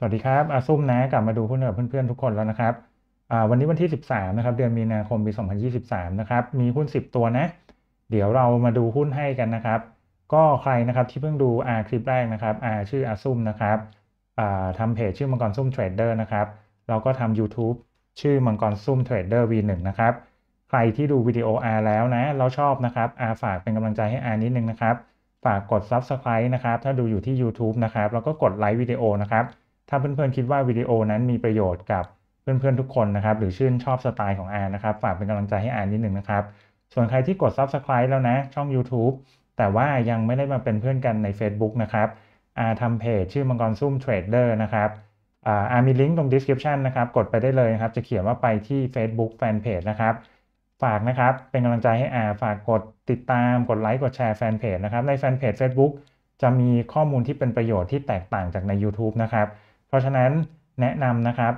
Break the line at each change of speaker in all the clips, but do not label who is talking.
สวัสดีครับอาซุ่มนะกลับมาดูพุ้เหนอเพื่อนๆทุกคนแล้วนะครับวันนี้วันที่ 13 นะครับ เดือนมีนาคมปี2023นะครับ มีหุ้น 10 ตัวนะ เดี๋ยวเรามาดูหุ้นให้กันนะครับ ก็ใครนะครับที่เพิ่งดูอาคลิปแรกนะครับอาชื่ออาซุ่มนะครับทำเพจชื่อมังกรซุ่มเทรดเดอร์นะครับเราก็ทำ YouTube ชื่อมังกรซุ่มเทรดเดอร์ V1 นะครับ ใครที่ดูวิดีโออาแล้วนะ เราชอบนะครับอาฝากเป็นกำลังใจให้อานิดนึงนะครับ ฝากกด Subscribe นะครับถ้าดูอยู่ที่ YouTube นะครับแล้วก็กดไลค์วิดีโอนะครับถ้าเพื่อนๆคิดว่าวิดีโอนั้นมีประโยชน์กับเพื่อนๆทุกคนนะครับ หรือชื่นชอบสไตล์ของอานะครับ ฝากเป็นกำลังใจให้อานิดนึงนะครับ ส่วนใครที่กด Subscribe แล้วนะ ช่อง YouTube แต่ว่ายังไม่ได้มาเป็นเพื่อนกันใน Facebook นะครับอาทำเพจชื่อมังกรซุ่มเทรดเดอร์นะครับอามีลิงก์ตรง description นะครับ กดไปได้เลยครับ จะเขียนว่าไปที่ Facebook Fanpage นะครับฝากนะครับเป็นกำลังใจให้อาฝากกดติดตามกดไลค์กดแชร์แฟนเพจนะครับในแฟนเพจ Facebook จะมีข้อมูลที่เป็นประโยชน์ที่แตกต่างจากใน YouTube นะครับเพราะฉะนั้นแนะนำนะครับ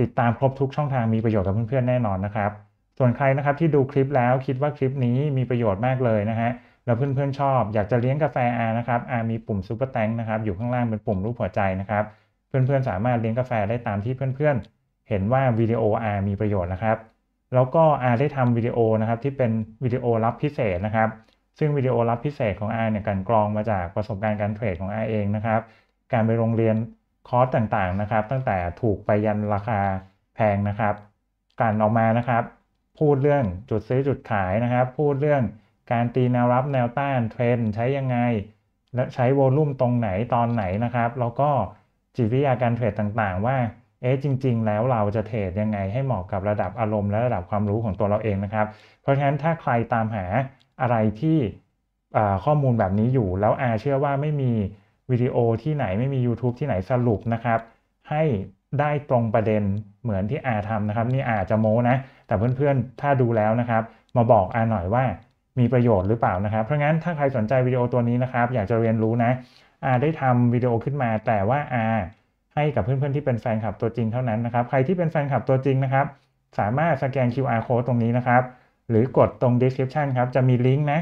ติดตามครบทุกช่องทางมีประโยชน์กับเพื่อนๆ แน่นอนนะครับ ส่วนใครนะครับที่ดูคลิปแล้วคิดว่าคลิปนี้มีประโยชน์มากเลยนะฮะแล้วเพื่อนๆชอบ อยากจะเลี้ยงกาแฟอานะครับอามีปุ่มซูเปอร์แตงนะครับอยู่ข้างล่างเป็นปุ่มรูปหัวใจนะครับเพื่อนๆสามารถเลี้ยงกาแฟได้ตามที่เพื่อนๆ เห็นว่าวิดีโออามีประโยชน์นะครับ แล้วก็อาได้ทำวิดีโอนะครับที่เป็นวิดีโอ รับพิเศษนะครับซึ่งวิดีโอรับพิเศษของอาเนี่ยกันกรองมาจากประสบการณ์การเทรดของอาเองนะครับการไปโรงเรียนคอสต่างๆ นะครับ ตั้งแต่ถูกไปยันราคาแพงนะครับกันออกมานะครับ พูดเรื่องจุดซื้อจุดขายนะครับ พูดเรื่องการตีแนวรับแนวต้านเทรนใช้ยังไงและใช้โวลุ่มตรงไหนตอนไหนนะครับ แล้วก็จิตวิทยาการเทรดต่างๆ ว่าเอ๊ะจริงๆ แล้วเราจะเทรดยังไงให้เหมาะกับระดับอารมณ์และระดับความรู้ของตัวเราเองนะครับ เพราะฉะนั้นถ้าใครตามหาอะไรที่ข้อมูลแบบนี้อยู่แล้วอาเชื่อว่าไม่มีวิดีโอที่ไหนไม่มี YouTube ที่ไหนสรุปนะครับ ให้ได้ตรงประเด็นเหมือนที่อาทำนะครับ นี่อาจจะโม้นะแต่เพื่อนๆถ้าดูแล้วนะครับ มาบอกอาหน่อยว่ามีประโยชน์หรือเปล่านะครับเพราะงั้นถ้าใครสนใจวิดีโอตัวนี้นะครับอยากจะเรียนรู้นะอาได้ทำวิดีโอขึ้นมาแต่ว่าอาให้กับเพื่อนๆที่เป็นแฟนคลับตัวจริงเท่านั้นนะครับ ใครที่เป็นแฟนคลับตัวจริงนะครับสามารถสแกน QR code ตรงนี้นะครับ หรือกดตรง description ครับจะมีลิงก์นะ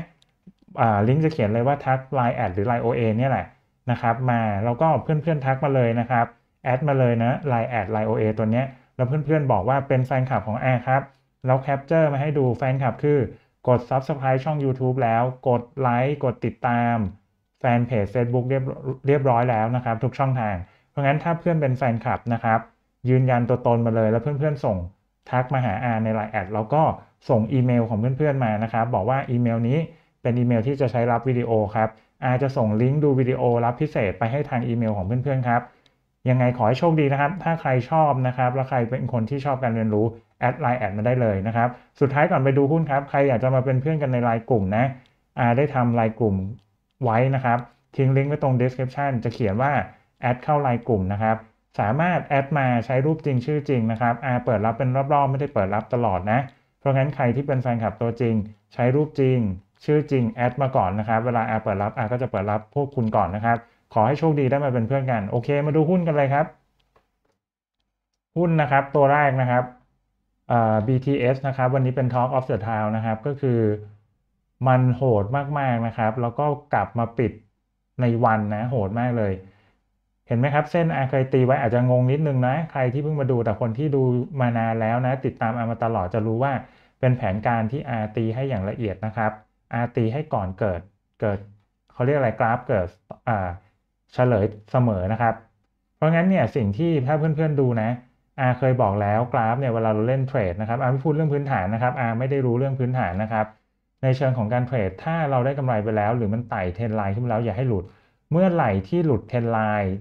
ลิงก์จะเขียนเลยว่าทัก Line แอดหรือ Line OA เนี่ยแหละนะครับมาแล้วก็เพื่อนๆทักมาเลยนะครับแอดมาเลยนะไลน์แอดไลน์โอเอตัวเนี้ยแล้วเพื่อนๆบอกว่าเป็นแฟนคลับของแอร์ครับแล้วแคปเจอร์มาให้ดูแฟนคลับคือกด Subscribe ช่อง YouTube แล้วกดไลค์กดติดตาม แฟนเพจ Facebook เรียบเรียบร้อยแล้วนะครับทุกช่องทาง เพราะงั้นถ้าเพื่อนเป็นแฟนคลับนะครับ ยืนยันตัวตนมาเลย แล้วเพื่อนๆส่งทักมาหาอาในไลน์แอดแล้วก็ส่งอีเมลของเพื่อนๆมานะครับบอกว่าอีเมลนี้เป็นอีเมลที่จะใช้รับวิดีโอครับอาจะส่งลิงก์ดูวิดีโอรับพิเศษไปให้ทางอีเมลของเพื่อนๆครับ ยังไงขอให้โชคดีนะครับ ถ้าใครชอบนะครับแล้วใครเป็นคนที่ชอบการเรียนรู้แอดไลน์แอดมาได้เลยนะครับ สุดท้ายก่อนไปดูหุ้นครับ ใครอยากจะมาเป็นเพื่อนกันในไลน์กลุ่มนะอาได้ทำไลน์กลุ่มไว้นะครับ ทิ้งลิงก์ไว้ตรง description จะเขียนว่าแอดเข้าไลน์กลุ่มนะครับ สามารถแอดมาใช้รูปจริงชื่อจริงนะครับอาเปิดรับเป็นรอบๆไม่ได้เปิดรับตลอดนะ เพราะงั้นใครที่เป็นแฟนคลับตัวจริง ใช้รูปจริงชื่อจริง แอดมาก่อนนะครับ เวลาแอร์เปิดรับแอร์ก็จะเปิดรับพวกคุณก่อนนะครับ ขอให้โชคดีได้มาเป็นเพื่อนกัน โอเค มาดูหุ้นกันเลยครับ หุ้นนะครับ ตัวแรกนะครับอ่ BTS นะครับ วันนี้เป็น Talk of the Town นะครับ ก็คือมันโหดมากๆนะครับ แล้วก็กลับมาปิดในวันนะโหดมากเลย เห็นไหมครับ เส้นอาเคยตีไว้อาจจะงงนิดนึงนะ ใครที่เพิ่งมาดูแต่คนที่ดูมานานแล้วนะ ติดตามอามาตลอดจะรู้ว่าเป็นแผนการที่อาตีให้อย่างละเอียดนะครับอาตีให้ก่อนเกิด เกิดเขาเรียกอะไรกราฟเกิดเฉลยเสมอนะครับ เพราะงั้นเนี่ยสิ่งที่ถ้าเพื่อนๆดูนะอาเคยบอกแล้วกราฟเนี่ยเวลาเราเล่นเทรดนะครับอาไม่พูดเรื่องพื้นฐานนะครับอาไม่ได้รู้เรื่องพื้นฐานนะครับ ในเชิงของการเทรดถ้าเราได้กำไรไปแล้ว หรือมันไต่เทนไลน์ขึ้นแล้วอย่าให้หลุดเมื่อไหร่ที่หลุดเทนไลน์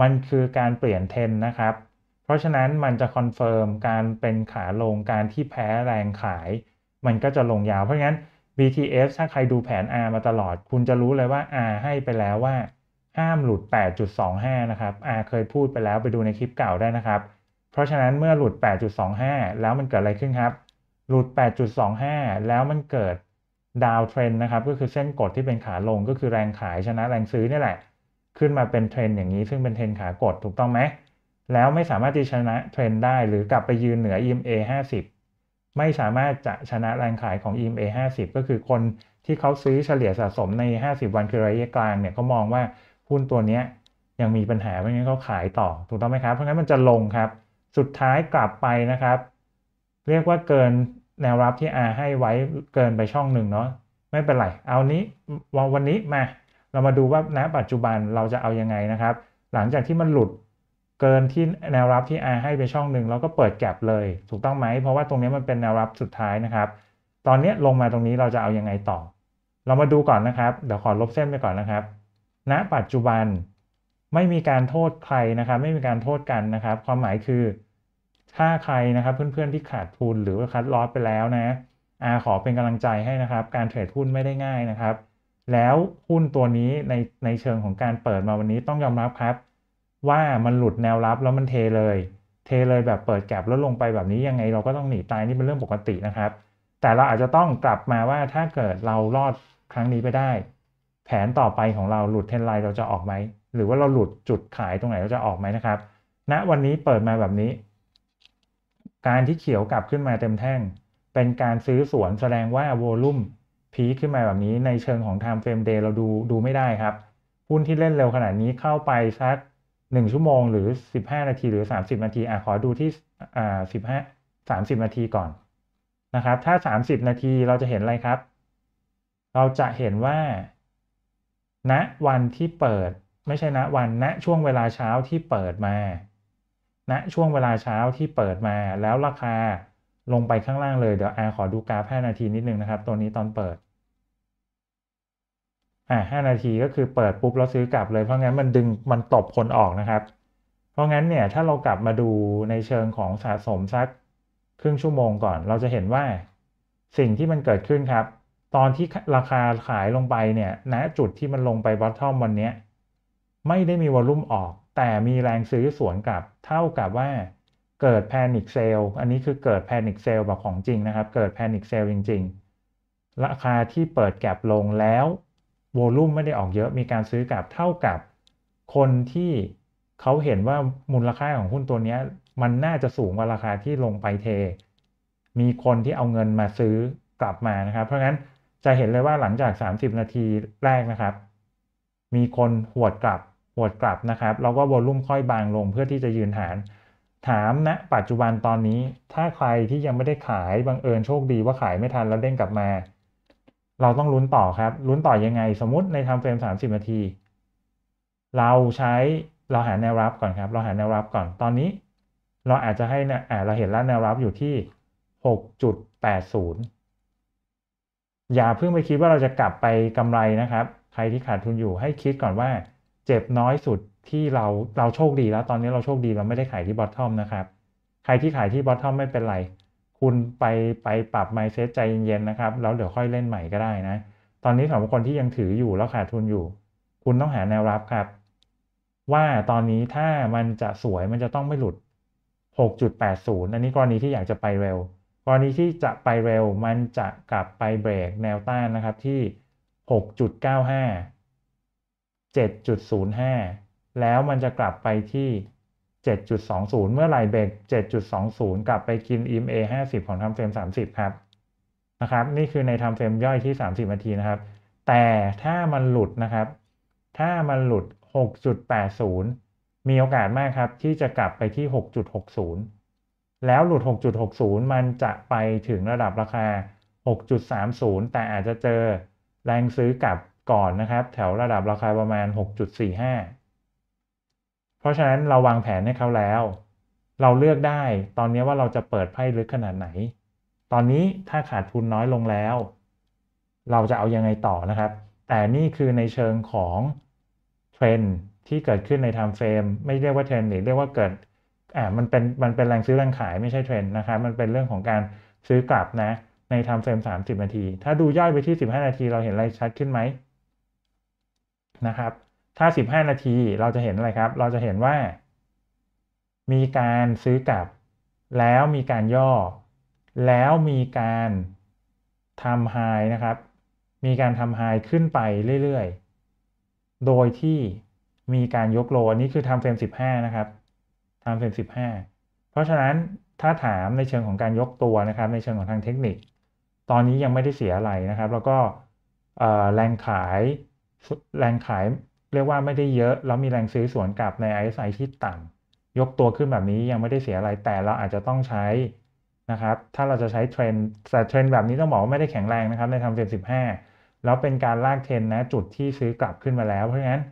มันคือการเปลี่ยนเทนนะครับเพราะฉะนั้นมันจะคอนเฟิร์มการเป็นขาลงการที่แพ้แรงขาย มันก็จะลงยาวเพราะงั้น BTS ถ้าใครดูแผน R มาตลอด คุณจะรู้เลยว่า R ให้ไปแล้วว่า ห้ามหลุด 8.25 นะครับ R เคยพูดไปแล้วไปดูในคลิปเก่าได้นะครับเพราะฉะนั้นเมื่อหลุด 8.25 แล้วมันเกิดอะไรขึ้นครับ หลุด 8.25 แล้วมันเกิดดาวเทรนนะครับก็คือเส้นกดที่เป็นขาลงก็คือแรงขายชนะแรงซื้อนี่แหละ ขึ้นมาเป็นเทรนอย่างนี้ซึ่งเป็นเทรนขากดถูกต้องไหมแล้วไม่สามารถที่ชนะเทรนได้หรือกลับไปยืนเหนือ EMA 50ไม่สามารถจะชนะแรงขายของ EMA 50 ก็คือคนที่เขาซื้อเฉลี่ยสะสมใน 50 วันคือระยะกลางเนี่ยเขามองว่าหุ้นตัวนี้ยังมีปัญหาเพราะงั้นเขาขายต่อถูกต้องไหมครับ เพราะงั้นมันจะลงครับ สุดท้ายกลับไปนะครับ เรียกว่าเกินแนวรับที่ R ให้ไว้เกินไปช่องหนึ่งเนาะไม่เป็นไร เอานี้วันนี้มา เรามาดูว่าณปัจจุบันเราจะเอายังไงนะครับ หลังจากที่มันหลุดเกินที่แนวรับที่ R ให้ไปช่องหนึ่งแล้วก็เปิดแกลบเลย ถูกต้องไหมเพราะว่าตรงนี้มันเป็นแนวรับสุดท้ายนะครับ ตอนนี้ลงมาตรงนี้เราจะเอาอยัางไงต่อ เรามาดูก่อนนะครับเดี๋ยวขอลบเส้นไปก่อนนะครับณนะปัจจุบันไม่มีการโทษใครนะครับ ไม่มีการโทษกันนะครับ ความหมายคือ ถ้าใครนะครับ เพื่อนๆที่ขาดทุนหรือว่าคัดลอสไปแล้วนะอาขอเป็นกำลังใจให้นะครับ การเทรดหุ้นไม่ได้ง่ายนะครับ แล้วหุ้นตัวนี้ในในเชิงของการเปิดมาวันนี้ต้องยอมรับครับว่ามันหลุดแนวรับแล้วมันเทเลย เทเลยแบบเปิดแกลบแล้วลงไปแบบนี้ยังไงเราก็ต้องหนีตายนี่เป็นเรื่องปกตินะครับ แต่เราอาจจะต้องกลับมาว่าถ้าเกิดเรารอดครั้งนี้ไปได้ แผนต่อไปของเราหลุดเทนไลน์เราจะออกไหมหรือว่าเราหลุดจุดขายตรงไหนเราจะออกไหมนะครับณนะวันนี้เปิดมาแบบนี้ การที่เขียวกลับขึ้นมาเต็มแท่ง เป็นการซื้อสวนแสดงว่าโวลุ่มพีขึ้นมาแบบนี้ในเชิงของไทม์เฟรมเดย์เราดูดูไม่ได้ครับหุ้นที่เล่นเร็วขนาดนี้เข้าไปสักหนึ่งชั่วโมงหรือสิบห้านาทีหรือสสามิบนาทีอ่ะขอดูที่อ่าสสิบห้าามสิบนาทีก่อนนะครับ ถ้าสสามิบนาทีเราจะเห็นอะไรครับ เราจะเห็นว่า ณวันที่เปิด ไม่ใช่ณวันณช่วงเวลาเช้าที่เปิดมา ณช่วงเวลาเช้าที่เปิดมา แล้วราคาลงไปข้างล่างเลยเดี๋ยวอาขอดูกราฟานาทีนิดนึงนะครับ ตัวนี้ตอนเปิดอ่ะห้านาทีก็คือเปิดปุ๊บแล้วซื้อกลับเลยเพราะงั้นมันดึงมันตบคนออกนะครับ เพราะงั้นเนี่ยถ้าเรากลับมาดูในเชิงของสะสมสักครึ่งชั่วโมงก่อนเราจะเห็นว่าสิ่งที่มันเกิดขึ้นครับ ตอนที่ราคาขายลงไปเนี่ยณจุดที่มันลงไปบอททอมวันนี้ไม่ได้มีวอลุ่มออก แต่มีแรงซื้อสวนกลับ เท่ากับว่าเกิดแพนิคเซลอันนี้คือเกิดแพนิคเซลแบบของจริงนะครับเกิดแพนิคเซลจริงๆราคาที่เปิดแกลบลงแล้วโวลุ่มไม่ได้ออกเยอะ มีการซื้อกลับเท่ากับ คนที่เขาเห็นว่ามูลค่าของหุ้นตัวนี้มันน่าจะสูงกว่าราคาที่ลงไปเท มีคนที่เอาเงินมาซื้อกลับมานะครับ เพราะงั้นจะเห็นเลยว่าหลังจาก 30 นาทีแรกนะครับ มีคนหวดกลับหวดกลับนะครับ แล้วก็วอลุ่มค่อยบางลงเพื่อที่จะยืนฐาน ถามณนะปัจจุบันตอนนี้ถ้าใครที่ยังไม่ได้ขาย บังเอิญโชคดีว่าขายไม่ทันแล้วเด้งกลับมาเราต้องลุ้นต่อครับลุ้นต่อยังไงสมมติในทำเฟรม30นาทีเราใช้เราหาแนวรับก่อนครับ เราหาแนวรับก่อนตอนนี้เราอาจจะให้นะ่ยเราเห็นแล้วแนวรับอยู่ที่ 6.80 อย่าเพิ่งไปคิดว่าเราจะกลับไปกำไรนะครับ ใครที่ขาดทุนอยู่ให้คิดก่อนว่าเจ็บน้อยสุดที่เราเราโชคดีแล้วตอนนี้เราโชคดีเราไม่ได้ขายที่บอททอมนะครับ ใครที่ขายที่บอททอมไม่เป็นไรคุณไปไปปรับไมเซ็ตใจเย็นๆนะครับแล้วเดี๋ยวค่อยเล่นใหม่ก็ได้นะ ตอนนี้สำหรับคนที่ยังถืออยู่แล้วขาดทุนอยู่ คุณต้องหาแนวรับครับ ว่าตอนนี้ถ้ามันจะสวยมันจะต้องไม่หลุด 6.80 อันนี้กรณีที่อยากจะไปเร็วกรณีที่จะไปเร็วมันจะกลับไปเบรกแนวต้านนะครับที่ 6.95 7.05 แล้วมันจะกลับไปที่7.20 เมื่อไหร่เบรก7.20 กลับไปกิน EMA 50 ของทำเฟรม30ครับนะครับ นี่คือในทำเฟรมย่อยที่ 30นาทีนะครับแต่ถ้ามันหลุดนะครับ ถ้ามันหลุด 6.80 มีโอกาสมากครับที่จะกลับไปที่ 6.60 แล้วหลุด 6.60 มันจะไปถึงระดับราคา 6.30 แต่อาจจะเจอแรงซื้อกลับก่อนนะครับ แถวระดับราคาประมาณห้าเพราะฉะนั้นเราวางแผนให้เขาแล้ว เราเลือกได้ตอนนี้ว่าเราจะเปิดไพ่ลึกขนาดไหน ตอนนี้ถ้าขาดทุนน้อยลงแล้ว เราจะเอายังไงต่อนะครับ แต่นี่คือในเชิงของเทรนที่เกิดขึ้นในไทม์เฟรมไม่เรียกว่าเทรนหรือเรียกว่าเกิดอ่ามันเป็นมันเป็นแรงซื้อแรงขายไม่ใช่เทรนนะครับ มันเป็นเรื่องของการซื้อกลับนะในไทม์เฟรม 30 นาที ถ้าดูย่อยไปที่ 15 นาที เราเห็นอะไรชัดขึ้นไหมนะครับถ้า 15 นาทีเราจะเห็นอะไรครับ เราจะเห็นว่า มีการซื้อกลับแล้วมีการย่อ แล้วมีการทำไฮนะครับ มีการทำไฮขึ้นไปเรื่อยๆโดยที่มีการยกโลอันนี้คือทำเฟรม15 นะครับทำเฟรม15เพราะฉะนั้นถ้าถามในเชิงของการยกตัวนะครับ ในเชิงของทางเทคนิค ตอนนี้ยังไม่ได้เสียอะไรนะครับ แล้วก็แรงขายแรงขายเรียกว่าไม่ได้เยอะแล้วมีแรงซื้อสวนกลับใน RSI ที่ต่ำ ยกตัวขึ้นแบบนี้ยังไม่ได้เสียอะไร แต่เราอาจจะต้องใช้นะครับ ถ้าเราจะใช้เทรนแต่เทรนแบบนี้ต้องบอกว่าไม่ได้แข็งแรงนะครับในทำเฟรม้าแล้วเป็นการลากเทรนนะจุดที่ซื้อกลับขึ้นมาแล้ว เพราะฉะนั้น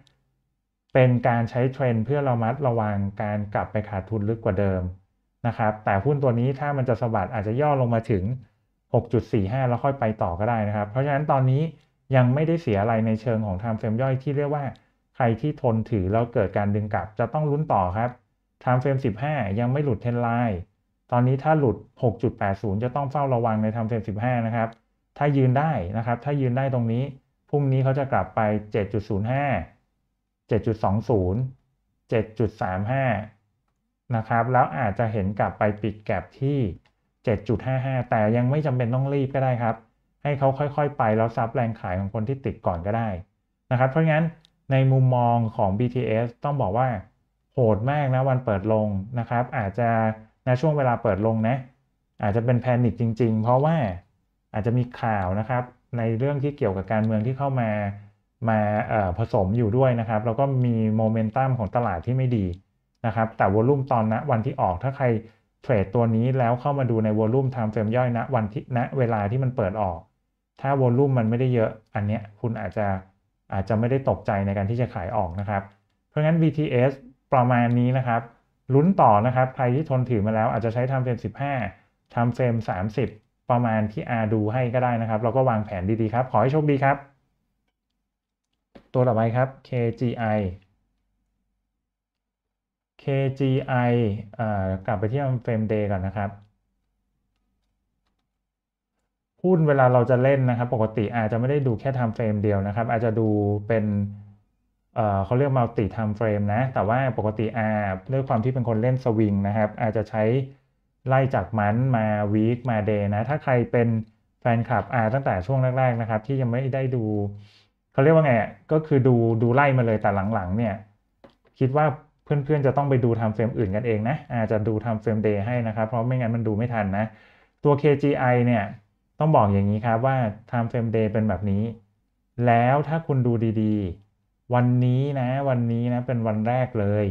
เป็นการใช้เทรนเพื่อเรามัดระวังการกลับไปขาดทุนลึกกว่าเดิมนะครับ แต่หุ้นตัวนี้ถ้ามันจะสะบัดอาจจะย่อลงมาถึง 6.45 แล้วค่อยไปต่อก็ได้นะครับ เพราะฉะนั้นตอนนี้ยังไม่ได้เสียอะไรในเชิงของทำเฟรมย่อยที่เรียกว่าใครที่ทนถือแล้วเกิดการดึงกลับจะต้องลุ้นต่อครับไทม์เฟรม15 ยังไม่หลุดเทนไลน์ตอนนี้ถ้าหลุด 6.80 จะต้องเฝ้าระวังในไทม์เฟรม15 นะครับ ถ้ายืนได้นะครับ ถ้ายืนได้ตรงนี้พรุ่งนี้เขาจะกลับไป 7.05 7.20 7.35นะครับแล้วอาจจะเห็นกลับไปปิดแกลบที่ 7.55 แต่ยังไม่จำเป็นต้องรีบก็ได้ครับ ให้เขาค่อยๆไปแล้วซับแรงขายของคนที่ติดก่อนก็ได้นะครับเพราะงั้นในมุมมองของ BTS ต้องบอกว่า โหดมากนะวันเปิดลงนะครับ อาจจะในช่วงเวลาเปิดลงนะ อาจจะเป็นแพนิคจริงๆ เพราะว่าอาจจะมีข่าวนะครับ ในเรื่องที่เกี่ยวกับการเมืองที่เข้ามามาผสมอยู่ด้วยนะครับ แล้วก็มีโมเมนตัมของตลาดที่ไม่ดี นะครับ แต่วอลุ่มตอนนะวันที่ออกถ้าใครเทรดตัวนี้แล้วเข้ามาดูในวอลุ่มไทม์เฟรมย่อยนะวันที่ณเวลาที่มันเปิดออก ถ้าวอลุ่มมันไม่ได้เยอะอันเนี้ยคุณอาจจะอาจจะไม่ได้ตกใจในการที่จะขายออกนะครับ เพราะงั้น v t s ประมาณนี้นะครับ ลุ้นต่อนะครับ ใครที่ทนถือมาแล้วอาจจะใช้ทำเฟรม 15ทำเฟรม 30 ประมาณที่อาดูให้ก็ได้นะครับ เราก็วางแผนดีๆ ครับ ขอให้โชคดีครับ ตัวต่อไปครับ KGI KGI กลับไปที่ทำเฟรมเดย์ก่อนนะครับหุ้นเวลาเราจะเล่นนะครับปกติอาจจะไม่ได้ดูแค่ทำเฟรมเดียวนะครับ อาจจะดูเป็น เขาเรียกมัลติทำเฟรมนะ แต่ว่าปกติอาด้วยความที่เป็นคนเล่นสวิงนะครับ อาจจะใช้ไล่จากมันมาวีคมาเดย์นะ ถ้าใครเป็น แฟนคลับอาตั้งแต่ช่วงแรกๆ นะครับ ที่ยังไม่ได้ดู เขาเรียกว่าไงก็คือดูดูไล่มาเลยแต่หลังๆเนี่ยคิดว่าเพื่อนๆจะต้องไปดูทำเฟรมอื่นกันเองนะอาจจะดูทำเฟรมเดย์ให้นะครับเพราะไม่งั้นมันดูไม่ทันนะ ตัว KGI เนี่ยต้องบอกอย่างนี้ครับว่า time frame day เป็นแบบนี้ แล้วถ้าคุณดูดีๆ วันนี้นะ วันนี้นะเป็นวันแรกเลย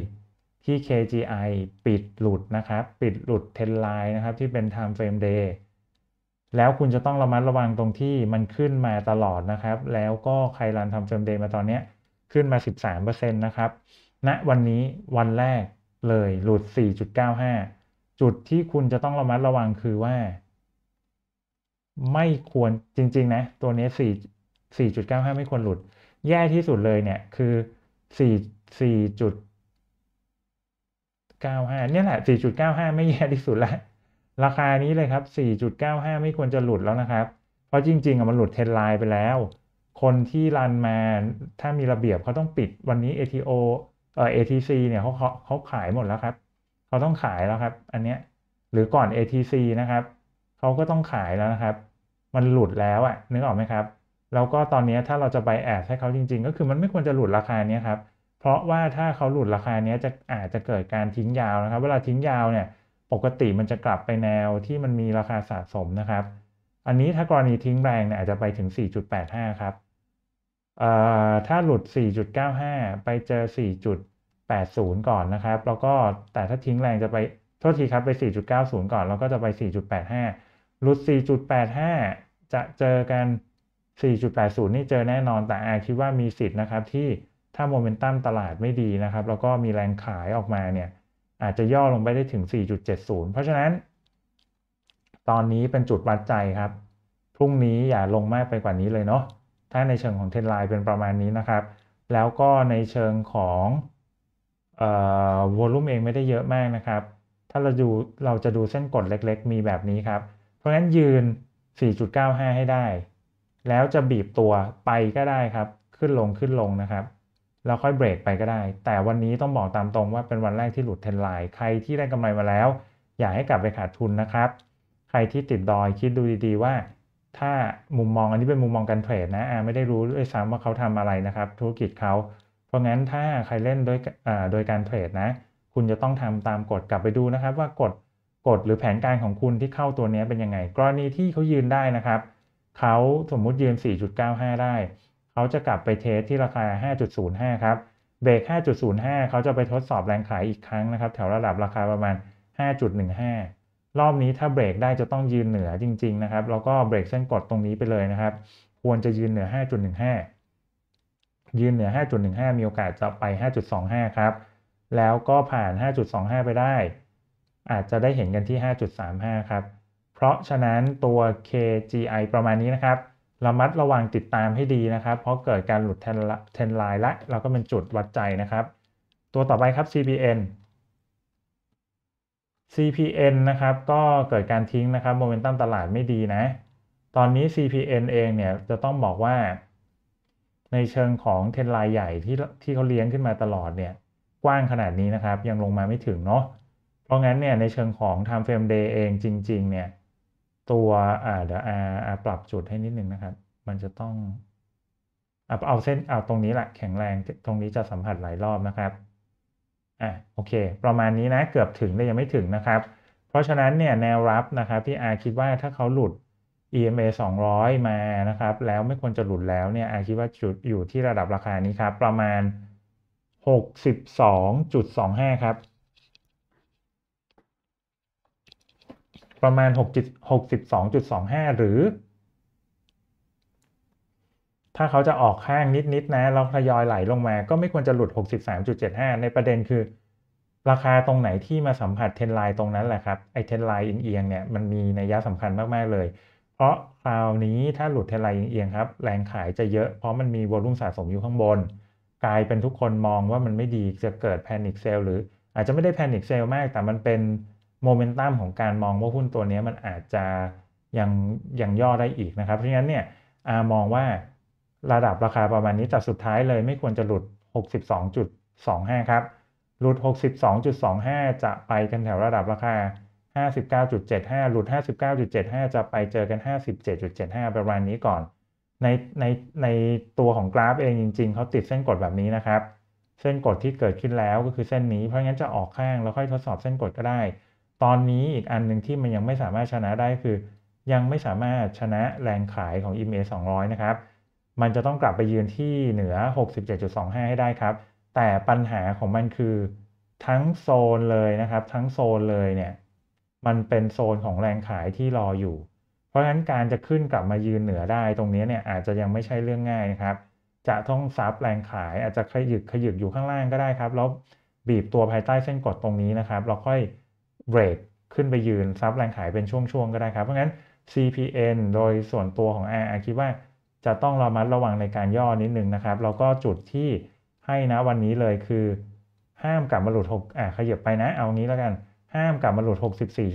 ที่ KGI ปิดหลุดนะครับ ปิดหลุดเทนไลน์นะครับที่เป็น time frame day แล้วคุณจะต้องระมัดระวังตรงที่มันขึ้นมาตลอดนะครับ แล้วก็ใครรันทำเฟรมเดย์มาตอนนี้ขึ้นมา 13%นะครับณนะวันนี้วันแรกเลยหลุด 4.95 จุดที่คุณจะต้องระมัดระวังคือว่าไม่ควรจริง ๆ นะ ตัวนี้4 4.95 ไม่ควรหลุดแย่ที่สุดเลยเนี่ยคือ4 4จ9 5เนี่ยแหละ4.95ไม่แย่ที่สุดละราคานี้เลยครับ4.95 ไม่ควรจะหลุดแล้วนะครับเพราะจริงๆอ่ะมันหลุดเทนไลน์ไปแล้วคนที่รันมาถ้ามีระเบียบเขาต้องปิดวันนี้ ATO เอ่อ ATC เนี่ยเขาเขาขายหมดแล้วครับเขาต้องขายแล้วครับ อันเนี้ยหรือก่อน ATC นะครับเขาก็ต้องขายแล้วนะครับมันหลุดแล้วอะนึกออกไหมครับ แล้วก็ตอนนี้ถ้าเราจะไปแอดให้เขาจริงๆ ก็คือมันไม่ควรจะหลุดราคาเนี้ครับ เพราะว่าถ้าเขาหลุดราคาเนี้จะอาจจะเกิดการทิ้งยาวนะครับ เวลาทิ้งยาวเนี่ยปกติมันจะกลับไปแนวที่มันมีราคาสะสมนะครับ อันนี้ถ้ากรณีทิ้งแรงเนี่ยอาจจะไปถึง 4.85 ครับถ้าหลุด 4.95 ไปเจอ 4.80 ก่อนนะครับ แล้วก็แต่ถ้าทิ้งแรงจะไปโทษทีครับไป 4.90 ก่อนแล้วก็จะไป 4.85รุด4.85 จะเจอกัน 4.80 นี่เจอแน่นอน แต่อาคิดว่ามีสิทธิ์นะครับ ที่ถ้าโมเมนตัมตลาดไม่ดีนะครับ แล้วก็มีแรงขายออกมาเนี่ย อาจจะย่อลงไปได้ถึง 4.70 เพราะฉะนั้น ตอนนี้เป็นจุดวัดใจครับพรุ่งนี้อย่าลงมากไปกว่านี้เลยเนาะถ้าในเชิงของเทนไลน์เป็นประมาณนี้นะครับ แล้วก็ในเชิงของวอลุ่มเองไม่ได้เยอะมากนะครับ ถ้าเราดูเราจะดูเส้นกดเล็ก ๆ มีแบบนี้ครับเพราะงั้นยืน 4.95 ให้ได้ แล้วจะบีบตัวไปก็ได้ครับ ขึ้นลงขึ้นลงนะครับแล้วค่อยเบรกไปก็ได้ แต่วันนี้ต้องบอกตามตรงว่าเป็นวันแรกที่หลุดเทนไลน์ใครที่ได้กำไรมาแล้ว อย่าให้กลับไปขาดทุนนะครับ ใครที่ติดดอยคิดดูดีๆว่า ถ้ามุมมองอันนี้เป็นมุมมองการเทรดนะไม่ได้รู้ด้วยซ้ำว่าเขาทำอะไรนะครับ ธุรกิจเขาเพราะงั้นถ้าใครเล่นโดยโดยการเทรดนะ คุณจะต้องทำตามกฎกลับไปดูนะครับว่ากฎกฎหรือแผนการของคุณที่เข้าตัวนี้เป็นยังไง กรณีที่เขายืนได้นะครับ เขาสมมุติยืน 4.95 ได้ เขาจะกลับไปเทสที่ราคา 5.05 ครับเบรก5.05 เขาจะไปทดสอบแรงขายอีกครั้งนะครับ แถวระดับราคาประมาณ 5.15 รอบนี้ถ้าเบรกได้จะต้องยืนเหนือจริงๆนะครับ แล้วก็เบรกเส้นกดตรงนี้ไปเลยนะครับ ควรจะยืนเหนือ 5.15 ยืนเหนือ 5.15 มีโอกาสจะไป 5.25 ครับแล้วก็ผ่าน 5.25 ไปได้อาจจะได้เห็นกันที่ 5.35 ครับ เพราะฉะนั้นตัว KGI ประมาณนี้นะครับ ระมัดระวังติดตามให้ดีนะครับ เพราะเกิดการหลุดเทนไลน์และเราก็เป็นจุดวัดใจนะครับ ตัวต่อไปครับ CPN CPN นะครับ ก็เกิดการทิ้งนะครับโมเมนตัมตลาดไม่ดีนะ ตอนนี้ CPN เองเนี่ยจะต้องบอกว่า ในเชิงของเทนไลน์ใหญ่ที่ที่เขาเลี้ยงขึ้นมาตลอดเนี่ยกว้างขนาดนี้นะครับยังลงมาไม่ถึงเนาะเพราะงั้นเนี่ยในเชิงของ time frame day เองจริงๆ เนี่ย ตัวเดี๋ยวออาปรับจุดให้นิดนึงนะครับ มันจะต้อง เอาเส้นเอาตรงนี้แหละแข็งแรงตรงนี้จะสัมผัสหลายรอบนะครับอ่ะโอเค ประมาณนี้นะเกือบถึงแต่ยังไม่ถึงนะครับ เพราะฉะนั้นเนี่ยแนวรับนะครับที่อาคิดว่าถ้าเขาหลุด EMA 200 มานะครับ แล้วไม่ควรจะหลุดแล้วเนี่ยอาคิดว่าจุดอยู่ที่ระดับราคานี้ครับ ประมาณ62.25 ครับประมาณ 62.25 หรือ ถ้าเขาจะออกข้างนิดๆนะเราทยอยไหลลงมาก็ไม่ควรจะหลุด 63.75 ในประเด็นคือ ราคาตรงไหนที่มาสัมผัสเทนไลน์ตรงนั้นแหละครับไอเทนไลน์เอียงเนี่ยมันมีนัยยะสำคัญมากๆเลย เพราะคราวนี้ถ้าหลุดเทนไลน์เอียงครับแรงขายจะเยอะเพราะมันมีวอลุ่มสะสมอยู่ข้างบน กลายเป็นทุกคนมองว่ามันไม่ดีจะเกิดแพนิคเซลหรือ อาจจะไม่ได้แพนิคเซลมากแต่มันเป็นโมเมนตัมของการมองว่าหุ้นตัวนี้มันอาจจะยังยังย่อได้อีกนะครับ เพราะฉะนั้นเนี่ยอามองว่าระดับราคาประมาณนี้แต่สุดท้ายเลย ไม่ควรจะหลุด 62.25 ครับ หลุด 62.25 จะไปกันแถวระดับราคา 59.75 หลุด 59.75 จะไปเจอกัน 57.75ประมาณนี้ก่อนในในในตัวของกราฟเองจริง ๆ เขาติดเส้นกดแบบนี้นะครับ เส้นกดที่เกิดขึ้นแล้วก็คือเส้นนี้เพราะงั้นจะออกข้างแล้วค่อยทดสอบเส้นกดก็ได้ตอนนี้อีกอันหนึ่งที่มันยังไม่สามารถชนะได้คือยังไม่สามารถชนะแรงขายของ EMA 200 นะครับ มันจะต้องกลับไปยืนที่เหนือ 67.25 ให้ได้ครับ แต่ปัญหาของมันคือทั้งโซนเลยนะครับ ทั้งโซนเลยเนี่ยมันเป็นโซนของแรงขายที่รออยู่ เพราะฉะนั้นการจะขึ้นกลับมายืนเหนือได้ตรงนี้เนี่ยอาจจะยังไม่ใช่เรื่องง่ายนะครับ จะต้องซับแรงขาย อาจจะขยึกขยึกอยู่ข้างล่างก็ได้ครับแล้วบีบตัวภายใต้เส้นกดตรงนี้นะครับ เราค่อยเบรกขึ้นไปยืน ซับแรงขายเป็นช่วงๆก็ได้ครับเพราะงั้น CPN โดยส่วนตัวของแอร์คิดว่าจะต้องระมัดระวังในการย่อนิดนึงนะครับแล้วก็จุดที่ให้นะวันนี้เลยคือ ห้ามกลับมาหลุด6อ่าขยับไปนะเอางี้แล้วกัน ห้ามกลับมาหลุด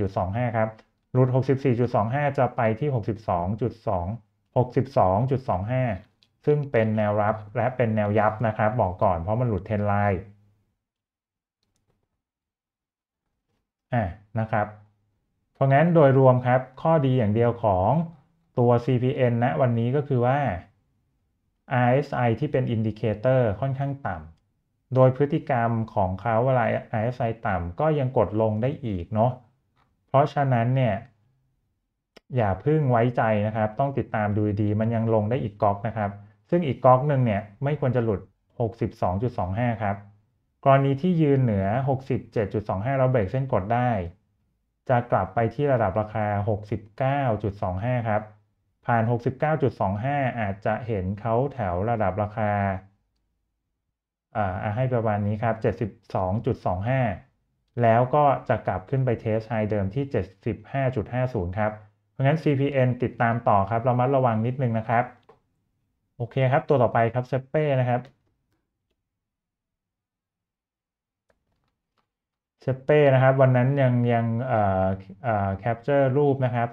64.25 ครับหลุด64.25 จะไปที่ 62.2 62.25 ซึ่งเป็นแนวรับและเป็นแนวยับนะครับบอกก่อนเพราะมันหลุดเทนไลน์ะนะครับ เพราะงั้นโดยรวมครับข้อดีอย่างเดียวของตัว CPN นะวันนี้ก็คือว่า RSI ที่เป็นอินดิเคเตอร์ค่อนข้างต่ำ โดยพฤติกรรมของเขาเวลา RSI ต่ำก็ยังกดลงได้อีกเนาะ เพราะฉะนั้นเนี่ยอย่าพึ่งไว้ใจนะครับ ต้องติดตามดูดีมันยังลงได้อีกก๊อกนะครับ ซึ่งอีกก๊อกหนึ่งเนี่ยไม่ควรจะหลุด 62.25 ครับกรณีที่ยืนเหนือ 67.25เร้เบรกเส้นกดได้ จะกลับไปที่ระดับราคา 69.25 ครับ ผ่าน 69.25 อาจจะเห็นเขาแถวระดับราคา อ่าให้ประมาณนี้ครับ 72.25 แล้วก็จะกลับขึ้นไปเทสไฮเดิมที่ 75.50 ครับ เพราะงั้น CPN ติดตามต่อครับ เรามัดระวังนิดนึงนะครับ โอเคครับ ตัวต่อไปครับเซเป้นะครับเชเป้นะครับวันนั้นยังยังแคปเจอร์รูปนะครับ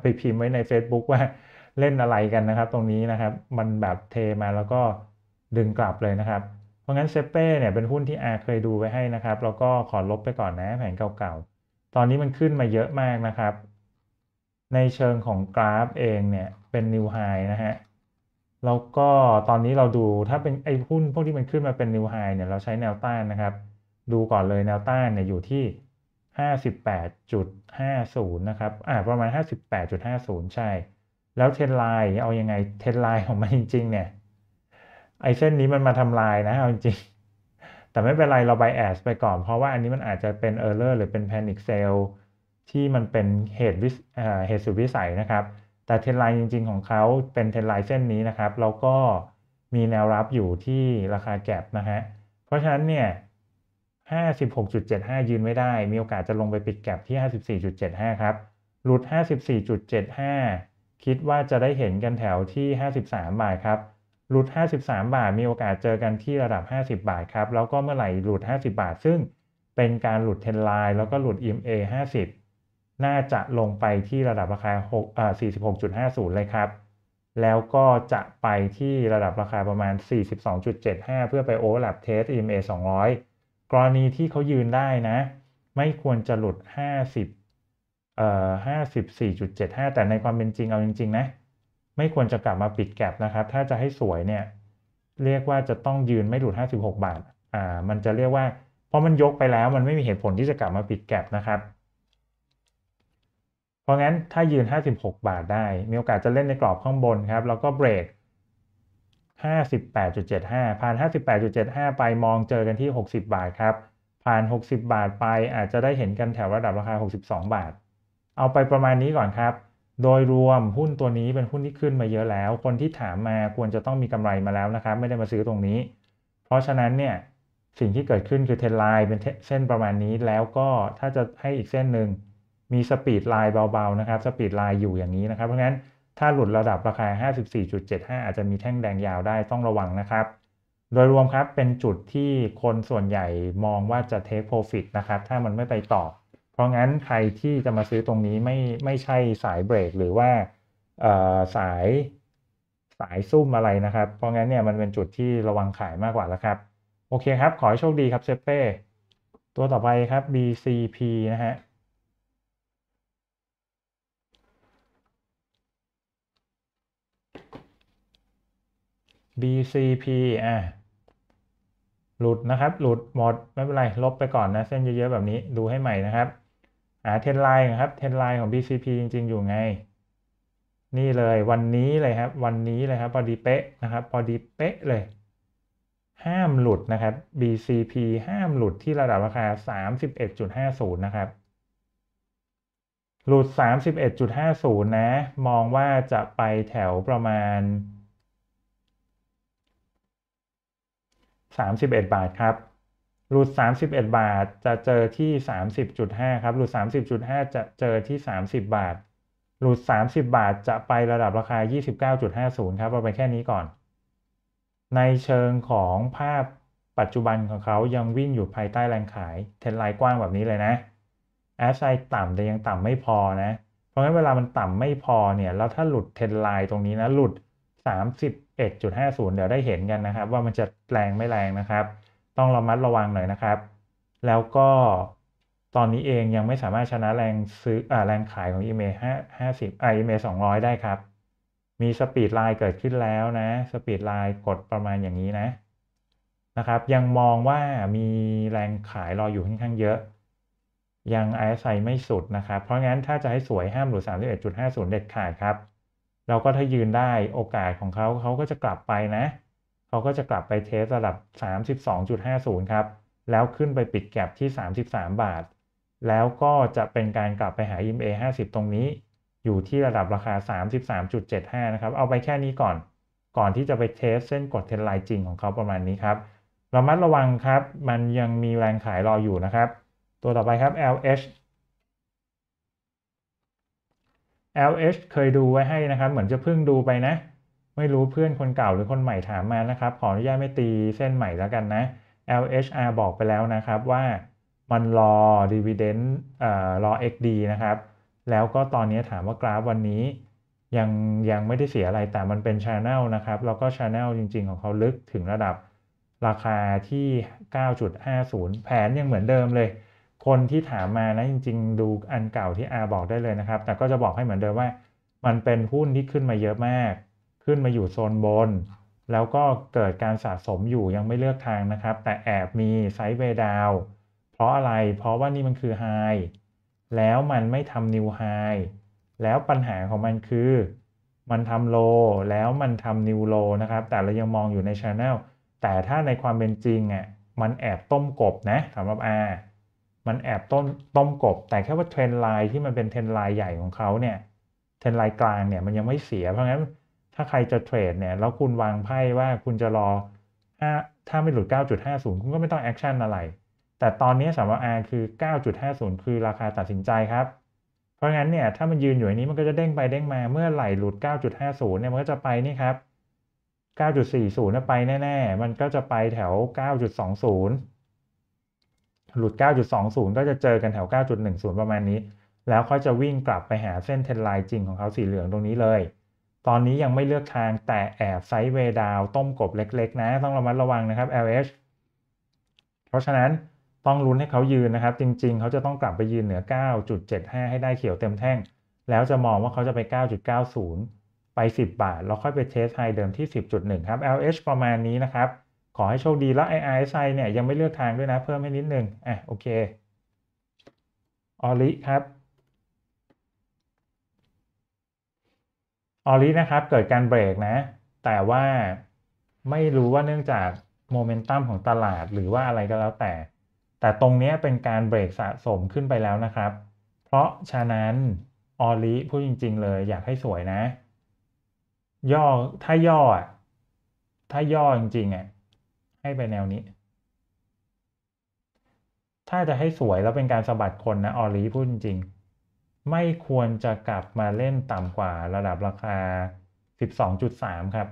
ไปพิมพ์ไว้ใน Facebook ว่าเล่นอะไรกันนะครับ ตรงนี้นะครับมันแบบเทมาแล้วก็ดึงกลับเลยนะครับ เพราะงั้นเชเป้เนี่ยเป็นหุ้นที่อาเคยดูไว้ให้นะครับแล้วก็ขอลบไปก่อนนะแผงเก่าๆ ตอนนี้มันขึ้นมาเยอะมากนะครับ ในเชิงของกราฟเองเนี่ยเป็นนิวไฮนะฮะแล้วก็ตอนนี้เราดูถ้าเป็นไอ้หุ้นพวกที่มันขึ้นมาเป็นนิวไฮเนี่ยเราใช้แนวต้านนะครับดูก่อนเลยแนวต้านเนี่ยอยู่ที่ 58.50 นะครับ อ่าประมาณ 58.50 ใช่ แล้วเทรนไลน์เอายังไงเทรนไลน์ของมันจริงๆเนี่ยไอเส้นนี้มันมาทำลายนะเอาจริง แต่ไม่เป็นไรเราไปแอสไปก่อน เพราะว่าอันนี้มันอาจจะเป็นเออร์เลอร์หรือเป็นแพนิคเซลที่มันเป็นเหตุวิเหตุสุดวิสัยนะครับ แต่เทรนไลน์จริง ๆ ของเขาเป็นเทรนไลน์เส้นนี้นะครับแล้วก็มีแนวรับอยู่ที่ราคาแก็บนะฮะเพราะฉะนั้นเนี่ย56.75 ยืนไม่ได้ มีโอกาสจะลงไปปิดแกลบที่ 54.75 ครับหลุด 54.75 คิดว่าจะได้เห็นกันแถวที่ 53 บาทครับหลุด 53 บาทมีโอกาสเจอกันที่ระดับ 50 บาทครับ แล้วก็เมื่อไหร่หลุด50 บาท ซึ่งเป็นการหลุดเทนไลน์แล้วก็หลุด EMA 50 น่าจะลงไปที่ระดับราคา6อ่า46.50 เลยครับ แล้วก็จะไปที่ระดับราคาประมาณ 42.75 เพื่อไปโอเวอร์แลปเทส EMA 200กรณีที่เขายืนได้นะ ไม่ควรจะหลุด 50เอ่อ54.75แต่ในความเป็นจริง เอาจริง ๆ นะไม่ควรจะกลับมาปิดแกลบนะครับถ้าจะให้สวยเนี่ยเรียกว่าจะต้องยืนไม่หลุด 56 บาท อ่ามันจะเรียกว่าเพราะมันยกไปแล้วมันไม่มีเหตุผลที่จะกลับมาปิดแกลบนะครับเพราะงั้นถ้ายืน 56 บาทได้มีโอกาสจะเล่นในกรอบข้างบนครับแล้วก็เบรก58.75ผ่าน 58.75 ไปมองเจอกันที่ 60 บาทครับผ่าน 60 บาทไป อาจจะได้เห็นกันแถวระดับราคา 62 บาท เอาไปประมาณนี้ก่อนครับ โดยรวมหุ้นตัวนี้เป็นหุ้นที่ขึ้นมาเยอะแล้ว คนที่ถามมาควรจะต้องมีกำไรมาแล้วนะครับไม่ได้มาซื้อตรงนี้ เพราะฉะนั้นเนี่ยสิ่งที่เกิดขึ้นคือเทรนไลน์เป็นเส้นประมาณนี้แล้วก็ถ้าจะให้อีกเส้นหนึ่งมีสปีดไลน์เบาๆนะครับสปีดไลน์อยู่อย่างนี้นะครับเพราะงั้นถ้าหลุดระดับราคา 54.75 อาจจะมีแท่งแดงยาวได้ต้องระวังนะครับ โดยรวมครับเป็นจุดที่คนส่วนใหญ่มองว่าจะ take profit นะครับ ถ้ามันไม่ไปต่อ เพราะงั้นใครที่จะมาซื้อตรงนี้ไม่ไม่ใช่สายเบรกหรือว่าสายสายซุ่มอะไรนะครับ เพราะงั้นเนี่ยมันเป็นจุดที่ระวังขายมากกว่าแล้วครับ โอเคครับ ขอให้โชคดีครับเซเป้ตัวต่อไปครับ BCP นะฮะ BCP อ่ะ หลุดนะครับ หลุดหมด ไม่เป็นไร ลบไปก่อนนะ เส้นเยอะๆ แบบนี้ดูให้ใหม่นะครับอาเทนไลน์ครับ เทนไลน์ของ BCP จริงๆอยู่ไง นี่เลยวันนี้เลยครับ วันนี้เลยครับ พอดีเป๊ะนะครับ พอดีเป๊ะเลย ห้ามหลุดนะครับ BCP ห้ามหลุดที่ระดับราคา31.50 นะครับ หลุด 31.50 นะ มองว่าจะไปแถวประมาณ31 บาทครับ หลุด 31 บาทจะเจอที่ 30.5 ครับ หลุด30.5 จะเจอที่ 30 บาท หลุด 30 บาทจะไประดับราคา 29.50 ครับ เอาไปแค่นี้ก่อน ในเชิงของภาพปัจจุบันของเขายังวิ่งอยู่ภายใต้แรงขาย เทนไลน์กว้างแบบนี้เลยนะแอสไซต่ำแต่ยังต่ำไม่พอนะ เพราะงั้นเวลามันต่ำไม่พอเนี่ย แล้วถ้าหลุดเทนไลน์ตรงนี้นะหลุด31.50 เดี๋ยวได้เห็นกันนะครับว่ามันจะแรงไม่แรงนะครับ ต้องระมัดระวังหน่อยนะครับ แล้วก็ตอนนี้เองยังไม่สามารถชนะแรงซื้ออแรงขายของ EMA 50ไอ EMA 200 ได้ครับ มีสปีดไลน์เกิดขึ้นแล้วนะสปีดไลน์กดประมาณอย่างนี้นะนะครับยังมองว่ามีแรงขายรออยู่ค่อนข้างเยอะยัง RSI ไม่สุดนะครับเพราะงั้นถ้าจะให้สวยห้ามหลุด31.50 เด็ดขาดครับเราก็ถ้ายืนได้โอกาสของเขาเขาก็จะกลับไปนะ เขาก็จะกลับไปเทสระดับ 32.50ครับ แล้วขึ้นไปปิดแก็บที่ 33 บาท แล้วก็จะเป็นการกลับไปหา EMA 50 ตรงนี้ อยู่ที่ระดับราคา 33.75 นะครับ เอาไปแค่นี้ก่อน ก่อนที่จะไปเทส เส้นกดเทนไลน์จริงของเขาประมาณนี้ครับ ระมัดระวังครับ มันยังมีแรงขายรออยู่นะครับ ตัวต่อไปครับ LH LH เคยดูไว้ให้นะครับ เหมือนจะเพิ่งดูไปนะ ไม่รู้เพื่อนคนเก่าหรือคนใหม่ถามมานะครับ ขออนุญาตไม่ตีเส้นใหม่แล้วกันนะ LHR บอกไปแล้วนะครับว่ามันรอ dividend เอ่อรอ XD นะครับ แล้วก็ตอนนี้ถามว่ากราฟวันนี้ยังยังไม่ได้เสียอะไรแต่มันเป็น Channel นะครับ แล้วก็ Channel จริงๆ ของเขาลึกถึงระดับราคาที่ 9.50 แผนยังเหมือนเดิมเลยคนที่ถามมานะจริงๆดูอันเก่าที่อาบอกได้เลยนะครับ แต่ก็จะบอกให้เหมือนเดิมว่า มันเป็นหุ้นที่ขึ้นมาเยอะมาก ขึ้นมาอยู่โซนบน แล้วก็เกิดการสะสมอยู่ยังไม่เลือกทางนะครับ แต่แอบมีไซด์เวดาวเพราะอะไรเพราะว่านี่มันคือไฮแล้วมันไม่ทำนิวไฮแล้วปัญหาของมันคือมันทำโลแล้วมันทำนิวโลนะครับ แต่เรายังมองอยู่ในชาแนลแต่ถ้าในความเป็นจริงอ่ะมันแอบต้มกบนะสำหรับอามันแอบต้นต้มกบแต่แค่ว่าเทรนไลน์ที่มันเป็นเทรนไลน์ใหญ่ของเขาเนี่ยเทรนไลน์กลางเนี่ยมันยังไม่เสียเพราะงั้นถ้าใครจะเทรดเนี่ยแล้วคุณวางไพ่ว่าคุณจะรอ ถ้าไม่หลุด 9.50 คุณก็ไม่ต้องแอคชั่นอะไร แต่ตอนนี้สำหรับาคือ 9.50 คือราคาตัดสินใจครับ เพราะงั้นเนี่ยถ้ามันยืนอยู่อานนี้มันก็จะเด้งไปเด้งมาเมื่อไหลหลุด 9.50 เนี่ยมันก็จะไปนี่ครับ 9.40นไปแน่ๆ มันก็จะไปแถว 9.20หลุด 9.20 ก็จะเจอกันแถว 9.10 ประมาณนี้ แล้วค่อยจะวิ่งกลับไปหาเส้นเทนไลน์จริงของเขาสีเหลืองตรงนี้เลย ตอนนี้ยังไม่เลือกทางแต่แอบไซด์เวดาวต้มกบเล็กๆนะ ต้องระมัดระวังนะครับ LH เพราะฉะนั้นต้องลุ้นให้เขายืนนะครับ จริงๆ เขาจะต้องกลับไปยืนเหนือ 9.75 ให้ได้เขียวเต็มแท่ง แล้วจะมองว่าเขาจะไป 9.90 ไป 10 บาทแล้วค่อยไปเทสไฮเดิมที่ 10.1 ครับ LH ประมาณนี้นะครับขอให้โชคดีแล้วไอไไซเนี่ยยังไม่เลือกทางด้วยนะ เพิ่มให้นิดนึงอ่ะโอเค ออลิครับ ออลินะครับเกิดการเบรกนะ แต่ว่าไม่รู้ว่าเนื่องจากโมเมนตัมของตลาดหรือว่าอะไรก็แล้วแต่ แต่ตรงนี้เป็นการเบรกสะสมขึ้นไปแล้วนะครับ เพราะฉะนั้นออลิพูดจริงๆเลยอยากให้สวยนะ ย่อถ้าย่อ ถ้าย่อจริงๆอ่ะให้ไปแนวนี้ ถ้าจะให้สวยแล้วเป็นการสะบัดคนนะ ออรีพูดจริง ไม่ควรจะกลับมาเล่นต่ำกว่าระดับราคา 12.3 ครับ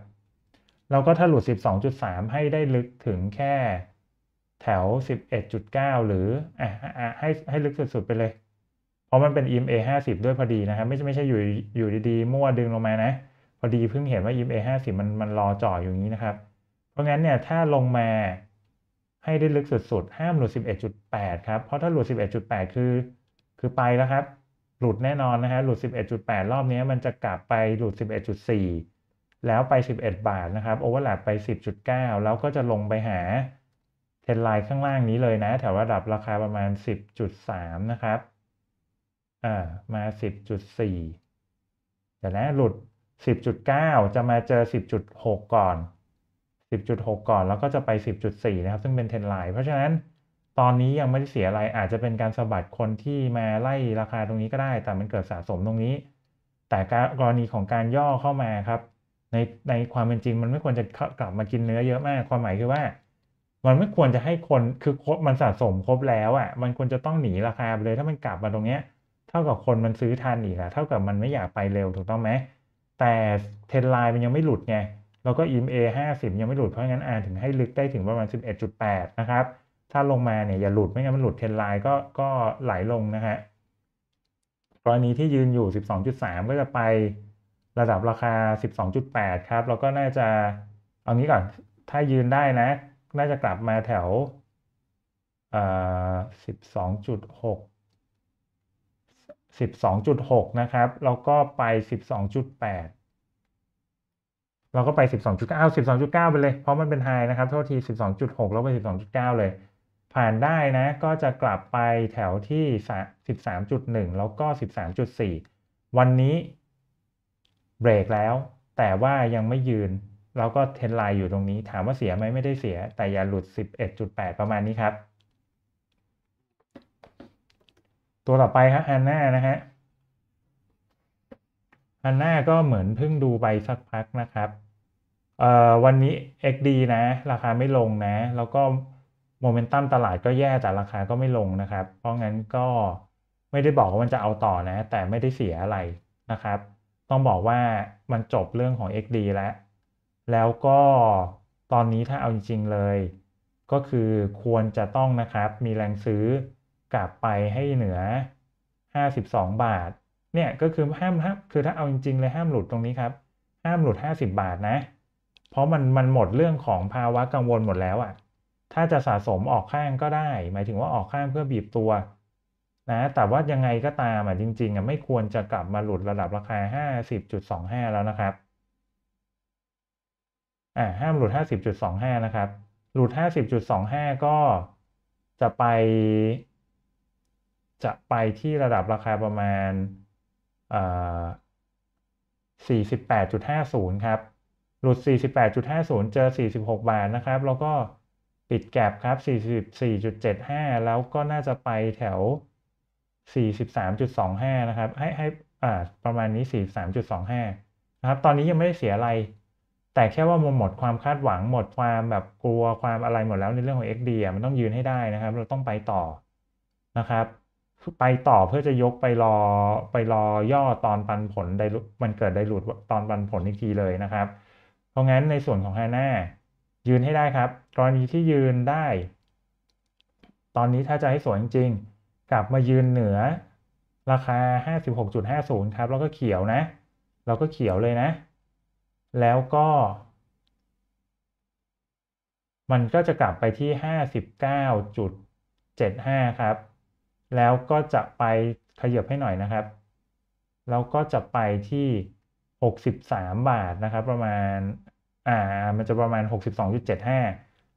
เราก็ถ้าหลุด 12.3 ให้ได้ลึกถึงแค่แถว 11.9 หรืออ่ะให้ให้ลึกสุดๆ ไปเลย เพราะมันเป็น EMA 50 ด้วยพอดีนะครับ ไม่ใช่ไม่ใช่อยู่อยู่ดีๆ มั่วดึงลงมานะ พอดีเพิ่งเห็นว่า EMA 50มันมันรอจ่ออยู่นี้นะครับราะงั้นเนี่ยถ้าลงมาให้ได้ลึกสุดๆ ห้ามหลุด 11.8 ครับ เพราะถ้าหลุด 11.8 คือ คือไปแล้วครับ หลุดแน่นอนนะฮะ หลุด 11.8 รอบนี้มันจะกลับไปหลุด 11.4 แล้วไป 11 บาทนะครับ โอเวอร์แลปไป 10.9 แล้วก็จะลงไปหาเทรนไลน์ข้างล่างนี้เลยนะ แถวระดับราคาประมาณ 10.3 นะครับ อ่า มา 10.4เดี๋ยวนะหลุด 10.9 จะมาเจอ 10.6 ก่อน10.6 ก่อนแล้วก็จะไป 10.4 นะครับ ซึ่งเป็นเทนไลน์เพราะฉะนั้นตอนนี้ยังไม่ได้เสียอะไรอาจจะเป็นการสะบัดคนที่มาไล่ราคาตรงนี้ก็ได้ แต่มันเกิดสะสมตรงนี้ แต่กรณีของการย่อเข้ามาครับ ในในความเป็นจริงมันไม่ควรจะกลับมากินเนื้อเยอะมาก ความหมายคือว่า มันไม่ควรจะให้คนคือคมันสะสมครบแล้วอะ่ะมันควรจะต้องหนีราคาไปเลยถ้ามันกลับมาตรงเนี้ยเท่ากับคนมันซื้อทันอีกอะเท่ากับมันไม่อยากไปเร็วถูกต้องไหมแต่เทนไลน์มันยังไม่หลุดไงแล้วก็ EMA 50ยังไม่หลุดเพราะงั้นอนถึงให้ลึกได้ถึงประมาณ 11.8 นะครับ ถ้าลงมาเนี่ยอย่าหลุดไม่งั้นมันหลุดเทนไลน์ก็ก็ไหลลงนะฮะกรณีที่ยืนอยู่ 12.3 ก็จะไประดับราคา 12.8 ครับแล้วก็น่าจะเอางี้ก่อนถ้ายืนได้นะ น่าจะกลับมาแถวเอ่อ12.6 12.6 นะครับ แล้วก็ไป 12.8เราก็ไป 12.9เอ12.9ไปเลยเพราะมันเป็นไฮนะครับโทษที 12.6 แล้วไป 12.9 เลย ผ่านได้นะก็จะกลับไปแถวที่ 13.1 แล้วก็ 13.4 วันนี้เบรกแล้ว แต่ว่ายังไม่ยืนเราก็เทนไลน์อยู่ตรงนี้ ถามว่าเสียไหมไม่ได้เสีย แต่อย่าหลุด 11.8 ประมาณนี้ครับ ตัวต่อไปครับอันหน้านะฮะฮันน่าก็เหมือนเพิ่งดูไปสักพักนะครับ วันนี้ XD นะราคาไม่ลงนะ แล้วก็โมเมนตัมตลาดก็แย่แต่ราคาก็ไม่ลงนะครับเพราะงั้นก็ไม่ได้บอกว่ามันจะเอาต่อนะ แต่ไม่ได้เสียอะไรนะครับ ต้องบอกว่ามันจบเรื่องของ XD แล้วแล้วก็ตอนนี้ถ้าเอาจริง ๆ เลย ก็คือควรจะต้องนะครับมีแรงซื้อกลับไปให้เหนือ 52 บาทเนี่ยก็คือห้ามครับคือถ้าเอาจริงๆเลยห้ามหลุดตรงนี้ครับ ห้ามหลุด 50 บาทนะ เพราะมันมันหมดเรื่องของภาวะกังวลหมดแล้วอะ่ะ ถ้าจะสะสมออกข้างก็ได้ หมายถึงว่าออกข้างเพื่อบีบตัวนะ แต่ว่ายังไงก็ตามอ่ะจริงๆอ่ะไม่ควรจะกลับมาหลุดระดับราคา 50.25 แล้วนะครับ อ่าห้ามหลุด50.25นะครับ หลุด 50.25 ก็จะไป จะไปที่ระดับราคาประมาณ48.50 ครับหลุด48.50 เจอ 46 บาทนะครับ แล้วก็ปิดแกลบครับ 44.75 แล้วก็น่าจะไปแถว 43.25 นะครับให้ให้ประมาณนี้ 43.25 นะครับ ตอนนี้ยังไม่ได้เสียอะไร แต่แค่ว่ามันหมดความคาดหวัง หมดความแบบกลัว ความอะไรหมดแล้วในเรื่องของ XD มันต้องยืนให้ได้นะครับ เราต้องไปต่อนะครับไปต่อเพื่อจะยกไปรอไปรอย่อตอนปันผลไดมันเกิดไดรุดตอนปันผลอีกทีเลยนะครับ เพราะงั้นในส่วนของฮาน่ายืนให้ได้ครับ กรณีที่ยืนได้ ตอนนี้ถ้าจะให้สวยจริง ๆ กลับมายืนเหนือ ราคา 56.50ครับแล้วก็เขียวนะ เราก็เขียวเลยนะ แล้วก็มันก็จะกลับไปที่59.75ครับแล้วก็จะไปขยับให้หน่อยนะครับ แล้วก็จะไปที่ 63 บาทนะครับ ประมาณ อ่า มันจะประมาณ 62.75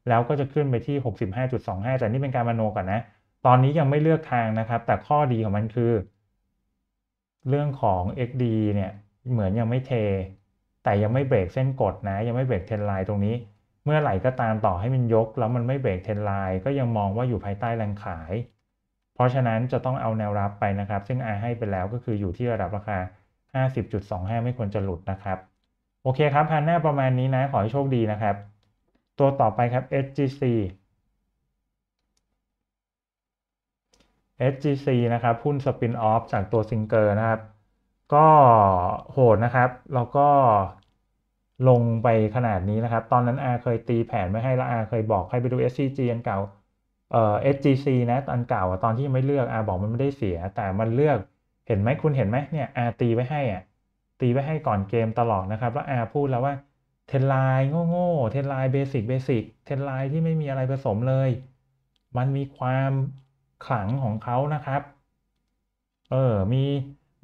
แล้วก็จะขึ้นไปที่ 65.25แต่นี่เป็นการมโนก่อนนะ ตอนนี้ยังไม่เลือกทางนะครับ แต่ข้อดีของมันคือ เรื่องของ XD เนี่ย เหมือนยังไม่เท แต่ยังไม่เบรกเส้นกดนะ ยังไม่เบรกเทนไลน์ตรงนี้ เมื่อไหร่ก็ตามต่อให้มันยก แล้วมันไม่เบรกเทนไลน์ ก็ยังมองว่าอยู่ภายใต้แรงขายเพราะฉะนั้นจะต้องเอาแนวรับไปนะครับ ซึ่งอาให้ไปแล้วก็คืออยู่ที่ระดับราคา 50.25 ไม่ควรจะหลุดนะครับ โอเคครับพันหน้าประมาณนี้นะ ขอให้โชคดีนะครับ ตัวต่อไปครับ SGC SGC นะครับ หุ้นสปินออฟจากตัวซิงเกอร์นะครับ ก็โหดนะครับแล้วก็ลงไปขนาดนี้นะครับ ตอนนั้นอาเคยตีแผนไม่ให้และอาเคยบอกให้ไปดู SCG อันเก่าเอ่อ SGC นะตอนเก่าตอนที่ไม่เลือกอาบอกมันไม่ได้เสีย แต่มันเลือกเห็นไหมคุณเห็นไหมเนี่ยอาตีไว้ให้อะตีไว้ให้ก่อนเกมตลอดนะครับแล้วอาพูดแล้วว่าเทนไลน์โง่ๆเทนไลน์เบสิกเบสิกเทนไลน์ที่ไม่มีอะไรผสมเลย มันมีความขลังของเขานะครับ เออมี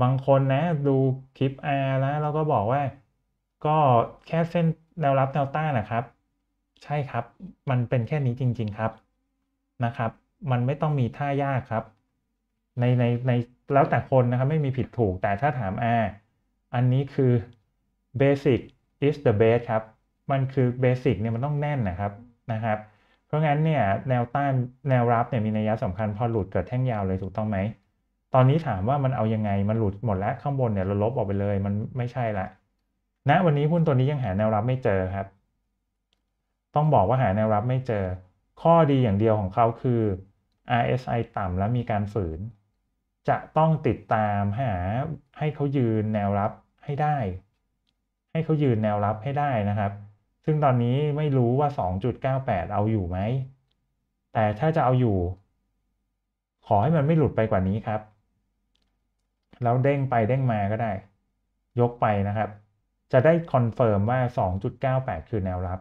บางคนนะ ดูคลิปอาร์แล้วเราก็บอกว่า ก็แค่เส้นแนวรับแนวต้านนะครับ ใช่ครับ มันเป็นแค่นี้จริง ๆ ครับนะครับ มันไม่ต้องมีท่ายากครับ ใน ใน ใน แล้วแต่คนนะครับ ไม่มีผิดถูก แต่ถ้าถามอาอันนี้คือ basic is the best ครับ มันคือ basic เนี่ยมันต้องแน่นนะครับ นะครับ เพราะงั้นเนี่ยแนวต้านแนวรับเนี่ยมีนัยสำคัญพอหลุดเกิดแท่งยาวเลยถูกต้องไหม ตอนนี้ถามว่ามันเอายังไง มันหลุดหมดแล้วข้างบนเนี่ย เราลบออกไปเลย มันไม่ใช่ละณนะวันนี้หุ้นตัวนี้ยังหาแนวรับไม่เจอครับ ต้องบอกว่าหาแนวรับไม่เจอข้อดีอย่างเดียวของเขาคือ RSI ต่ำและมีการฝืน จะต้องติดตามหาให้เขายืนแนวรับให้ได้ ให้เขายืนแนวรับให้ได้นะครับ ซึ่งตอนนี้ไม่รู้ว่า 2.98 เอาอยู่ไหมแต่ถ้าจะเอาอยู่ ขอให้มันไม่หลุดไปกว่านี้ครับ แล้วเด้งไปเด้งมาก็ได้ ยกไปนะครับจะได้คอนเฟิร์มว่า 2.98 คือแนวรับ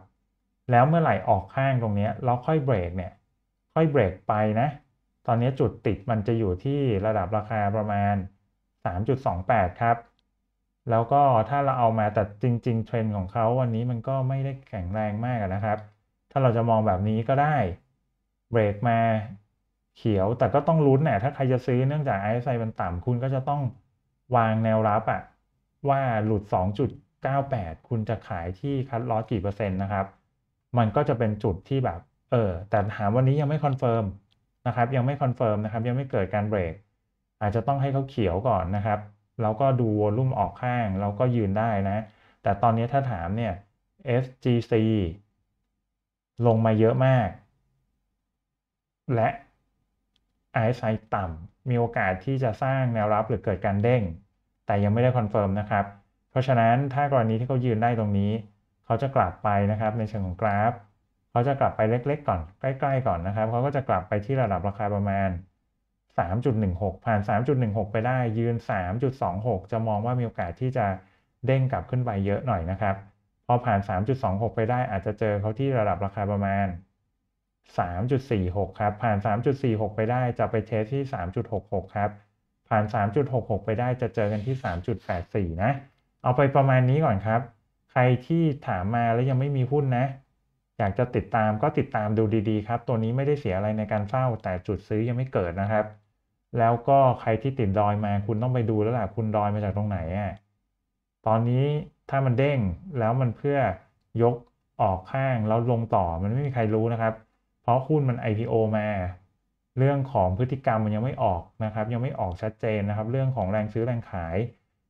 แล้วเมื่อไหร่ออกข้างตรงนี้ เราค่อยเบรกเนี่ย ค่อยเบรกไปนะ ตอนนี้จุดติดมันจะอยู่ที่ระดับราคาประมาณ 3.28 ครับ แล้วก็ถ้าเราเอามาแต่จริง ๆเทรนด์ของเขาวันนี้มันก็ไม่ได้แข็งแรงมากนะครับ ถ้าเราจะมองแบบนี้ก็ได้เบรกมาเขียวแต่ก็ต้องลุ้นแหละถ้าใครจะซื้อเนื่องจากไอซีมันต่ำคุณก็จะต้องวางแนวรับอะว่าหลุด 2.98 คุณจะขายที่คัดลอสกี่เปอร์เซ็นต์นะครับมันก็จะเป็นจุดที่แบบเออแต่ถามวันนี้ยังไม่คอนเฟิร์มนะครับยังไม่คอนเฟิร์มนะครับยังไม่เกิดการเบรกอาจจะต้องให้เขาเขียวก่อนนะครับแล้วก็ดูวอลุ่มออกข้างแล้วก็ยืนได้นะ แต่ตอนนี้ถ้าถามเนี่ย SGC ลงมาเยอะมาก และ RSI ต่ำมีโอกาสที่จะสร้างแนวรับหรือเกิดการเด้งแต่ยังไม่ได้คอนเฟิร์มนะครับ เพราะฉะนั้นถ้ากรณีที่เขายืนได้ตรงนี้เขาจะกลับไปนะครับในเชิงของกราฟเขาจะกลับไปเล็ก ๆ ก่อนใกล้ๆก่อนนะครับเขาก็จะกลับไปที่ระดับราคาประมาณ 3.16 ผ่าน 3.16 ไปได้ยืน 3.26 จะมองว่ามีโอกาสที่จะเด้งกลับขึ้นไปเยอะหน่อยนะครับพอผ่าน 3.26 ไปได้อาจจะเจอเขาที่ระดับราคาประมาณ 3.46 ครับ ผ่าน 3.46 ไปได้จะไปเทสที่ 3.66 ครับ ผ่าน 3.66 ไปได้จะเจอกันที่ 3.84 นะ เอาไปประมาณนี้ก่อนครับใครที่ถามมาแล้วยังไม่มีหุ้นนะ อยากจะติดตามก็ติดตามดูดีๆครับตัวนี้ไม่ได้เสียอะไรในการเฝ้าแต่จุดซื้อยังไม่เกิดนะครับ แล้วก็ใครที่ติดดอยมา คุณต้องไปดูแล้วล่ะคุณดอยมาจากตรงไหนอ่ะตอนนี้ถ้ามันเด้งแล้วมันเพื่อยกออกข้างแล้วลงต่อมันไม่มีใครรู้นะครับ เพราะหุ้นมัน IPO มา เรื่องของพฤติกรรมมันยังไม่ออกนะครับ ยังไม่ออกชัดเจนนะครับ เรื่องของแรงซื้อแรงขาย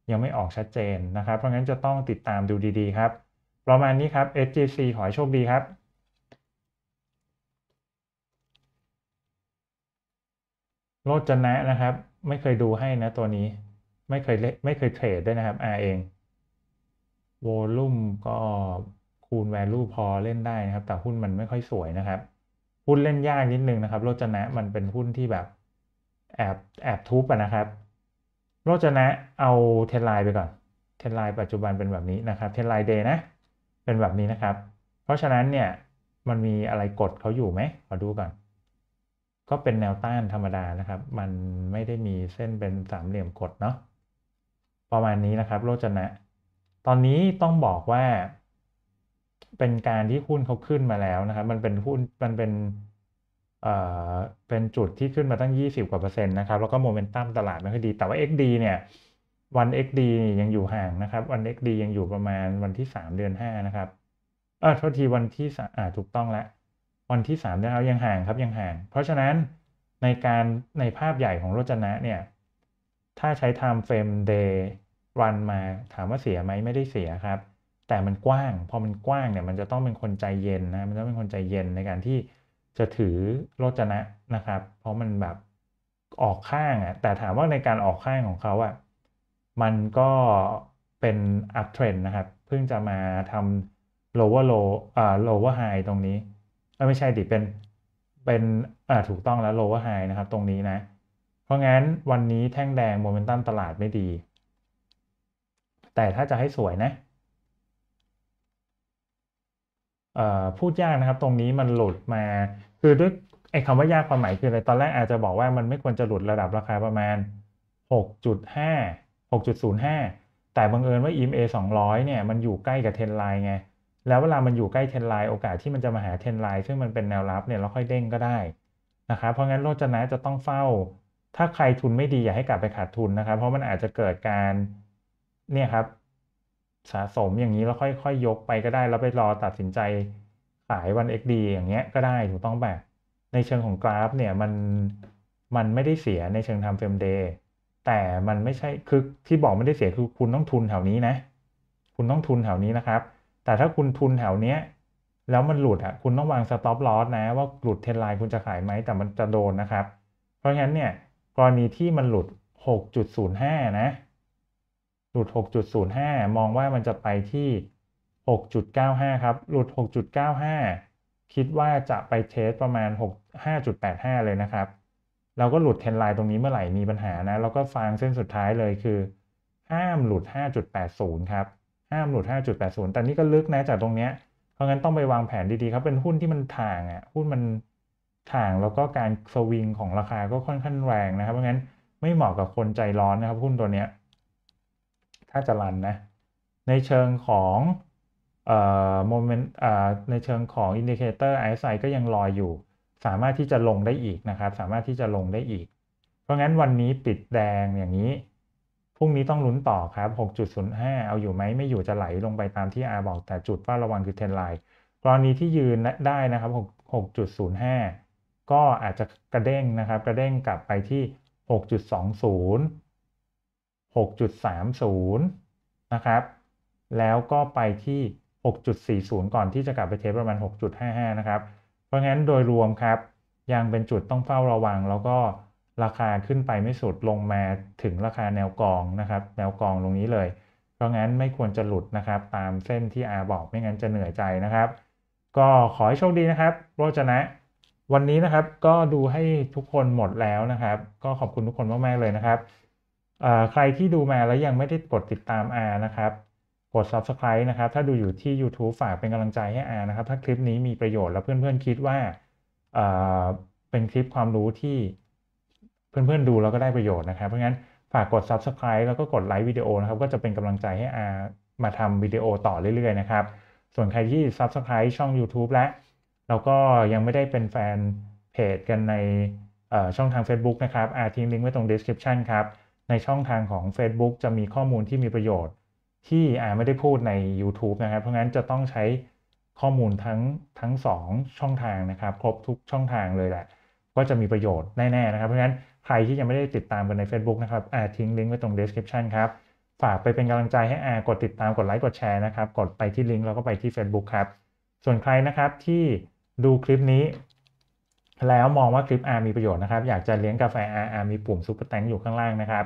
ยังไม่ออกชัดเจนนะครับ เพราะงั้นจะต้องติดตามดูดีๆครับประมาณนี้ครับ SGC ขอให้โชคดีครับโลจนะนะครับ ไม่เคยดูให้นะตัวนี้ไม่เคยไม่เคยเทรดด้วยนะครับ R เองโวลุ่มก็คูณ value พอเล่นได้นะครับแต่หุ้นมันไม่ค่อยสวยนะครับหุ้นเล่นยากนิดนึงนะครับโลจนะมันเป็นหุ้นที่แบบแอบแอบทุบนะครับเราจะนะ เอาเทนไลน์ไปก่อน เทนไลน์ปัจจุบันเป็นแบบนี้นะครับ เทนไลน์เดย์นะ เป็นแบบนี้นะครับ เพราะฉะนั้นเนี่ย มันมีอะไรกดเขาอยู่ไหมขอดูก่อน ก็เป็นแนวต้านธรรมดานะครับ มันไม่ได้มีเส้นเป็นสามเหลี่ยมกดเนาะ ประมาณนี้นะครับโรจนะ ตอนนี้ต้องบอกว่า เป็นการที่หุ้นเขาขึ้นมาแล้วนะครับ มันเป็นหุ้น มันเป็นเป็นจุดที่ขึ้นมาตั้ง 20กว่าเปอร์เซ็นต์นะครับแล้วก็โมเมนตัมตลาดไม่ค่อยดี แต่ว่า XD เนี่ยวัน XD ยังอยู่ห่างนะครับวัน XD ยังอยู่ประมาณวันที่ 3 เดือน 5 นะครับเออโทษทีวันที่อ่าถูกต้องแล้ววันที่ 3 เดือนเอายังห่างครับยังห่าง เพราะฉะนั้นในการในภาพใหญ่ของโรจนะเนี่ยถ้าใช้ time frame day วันมาถามว่าเสียไหมไม่ได้เสียครับ แต่มันกว้าง พอมันกว้างเนี่ยมันจะต้องเป็นคนใจเย็นนะมันต้องเป็นคนใจเย็นในการที่จะถือโรจนะนะครับ เพราะมันแบบออกข้างอ่ะแต่ถามว่าในการออกข้างของเขาอ่ะมันก็เป็นอัพเทรนนะครับ เพิ่งจะมาทำ lower low อ่า lower high ตรงนี้ ไม่ใช่ดิเป็นเป็นอ่าถูกต้องแล้ว lower high นะครับตรงนี้นะ เพราะงั้นวันนี้แท่งแดงโมเมนตัมตลาดไม่ดี แต่ถ้าจะให้สวยนะ พูดยากนะครับตรงนี้มันหลุดมาคือด้วยไอ้คำว่ายากความหมายคืออะไรตอนแรกอาจจะบอกว่ามันไม่ควรจะหลุดระดับราคาประมาณ 6.5 6.05 แต่บังเอิญว่า EMA 200 เนี่ยมันอยู่ใกล้กับเทนไลน์ไง แล้วเวลามันอยู่ใกล้เทนไลน์โอกาสที่มันจะมาหาเทนไลน์ซึ่งมันเป็นแนวรับเนี่ยเราค่อยเด้งก็ได้นะครับ เพราะงั้นโลจนะจะต้องเฝ้า ถ้าใครทุนไม่ดีอย่าให้กลับไปขาดทุนนะครับ เพราะมันอาจจะเกิดการเนี่ยครับสะสมอย่างนี้แล้วค่อยๆยยกไปก็ได้แล้วไปรอตัดสินใจสายวัน XD อย่างเงี้ยก็ได้ถูกต้องปบบในเชิงของกราฟเนี่ยมันมันไม่ได้เสียในเชิงทำเฟรมเดย์แต่มันไม่ใช่คือที่บอกไม่ได้เสียคือคุณต้องทุนแถวนี้นะ คุณต้องทุนแถวนี้นะครับ แต่ถ้าคุณทุนแถวเนี้ยแล้วมันหลุดอ่ะคุณต้องวางสต็อปลอสนะว่าหลุดเทนไลน์คุณจะขายไหมแต่มันจะโดนนะครับ เพราะงั้นเนี่ย กรณีที่มันหลุด 6.05 นะ หลุด 6.05 มองว่ามันจะไปที่6.95 ครับ หลุด 6.95 คิดว่าจะไปเทสประมาณ 6 5.85 เลยนะครับ เราก็หลุดเทนไลน์ตรงนี้เมื่อไหร่มีปัญหานะ เราก็ฟังเส้นสุดท้ายเลยคือ ห้ามหลุด 5.80 ครับ ห้ามหลุด 5.80 แต่นี่ก็ลึกนะจากตรงเนี้ยเพราะงั้นต้องไปวางแผนดีๆ ครับ เป็นหุ้นที่มันถ่างอะ่ะ หุ้นมันถ่างแล้วก็การสวิงของราคาก็ค่อนข้างแรงนะครับ เพราะงั้นไม่เหมาะกับคนใจร้อนนะครับ หุ้นตัวเนี้ย ถ้าจะรันนะ ในเชิงของโมเมนต์ในเชิงของอินดิเคเตอร์ไอซก็ยังลอยอยู่ สามารถที่จะลงได้อีกนะครับสามารถที่จะลงได้อีก เพราะงั้นวันนี้ปิดแดงอย่างนี้พรุ่งนี้ต้องลุ้นต่อครับ 6.05เอาอยู่ไหมไม่อยู่จะไหลลงไปตามที่อาบอกแต่จุดว่าระวังคือเทนไลน์กรณีที่ยืนได้นะครับ6.05 ก็อาจจะกระเด้งนะครับกระเด้งกลับไปที่ 6.20 6.30นะครับแล้วก็ไปที่6.40 ก่อนที่จะกลับไปเทสประมาณ6.55นะครับเพราะงั้นโดยรวมครับ ยังเป็นจุดต้องเฝ้าระวัง แล้วก็ราคาขึ้นไปไม่สุดลงมาถึงราคาแนวกองนะครับ แนวกองตรงนี้เลย เพราะงั้นไม่ควรจะหลุดนะครับ ตามเส้นที่อาบอกไม่งั้นจะเหนื่อยใจนะครับ ก็ขอให้โชคดีนะครับโรจนะ วันนี้นะครับก็ดูให้ทุกคนหมดแล้วนะครับ ก็ขอบคุณทุกคนมากๆ เลยนะครับใครที่ดูมาแล้วยังไม่ได้กดติดตามอานะครับกด subscribe นะครับ ถ้าดูอยู่ที่ YouTube ฝากเป็นกำลังใจให้อานะครับ ถ้าคลิปนี้มีประโยชน์แล้วเพื่อนๆ คิดว่าเอ่อเป็นคลิปความรู้ที่เพื่อนๆ ดูแล้วก็ได้ประโยชน์นะครับ เพราะงั้นฝากกด subscribe แล้วก็กดไลค์วิดีโอนะครับ ก็จะเป็นกำลังใจให้อามาทำวิดีโอต่อเรื่อยๆนะครับ ส่วนใครที่ subscribe ช่อง YouTube และแล้วก็ยังไม่ได้เป็นแฟนเพจกันในช่องทาง Facebook นะครับอาทิ้งลิงก์ไว้ตรง description ครับ ในช่องทางของ Facebook จะมีข้อมูลที่มีประโยชน์ที่อาไม่ได้พูดใน YouTube นะครับ เพราะงั้นจะต้องใช้ข้อมูลทั้งทั้งสองช่องทางนะครับ ครบทุกช่องทางเลยแหละก็จะมีประโยชน์แน่ ๆ นะครับ เพราะงั้น ใครที่ยังไม่ได้ติดตามกันใน Facebook นะครับอาทิ้งลิงก์ไว้ตรง description ครับ ฝากไปเป็นกำลังใจให้อากดติดตามกดไลค์กดแชร์นะครับ กดไปที่ลิงก์แล้วก็ไปที่ Facebook ครับส่วนใครนะครับที่ดูคลิปนี้ แล้วมองว่าคลิปอามีประโยชน์นะครับอยากจะเลี้ยงกาแฟอาอามีปุ่มซุปเปอร์แตงอยู่ข้างล่างนะครับ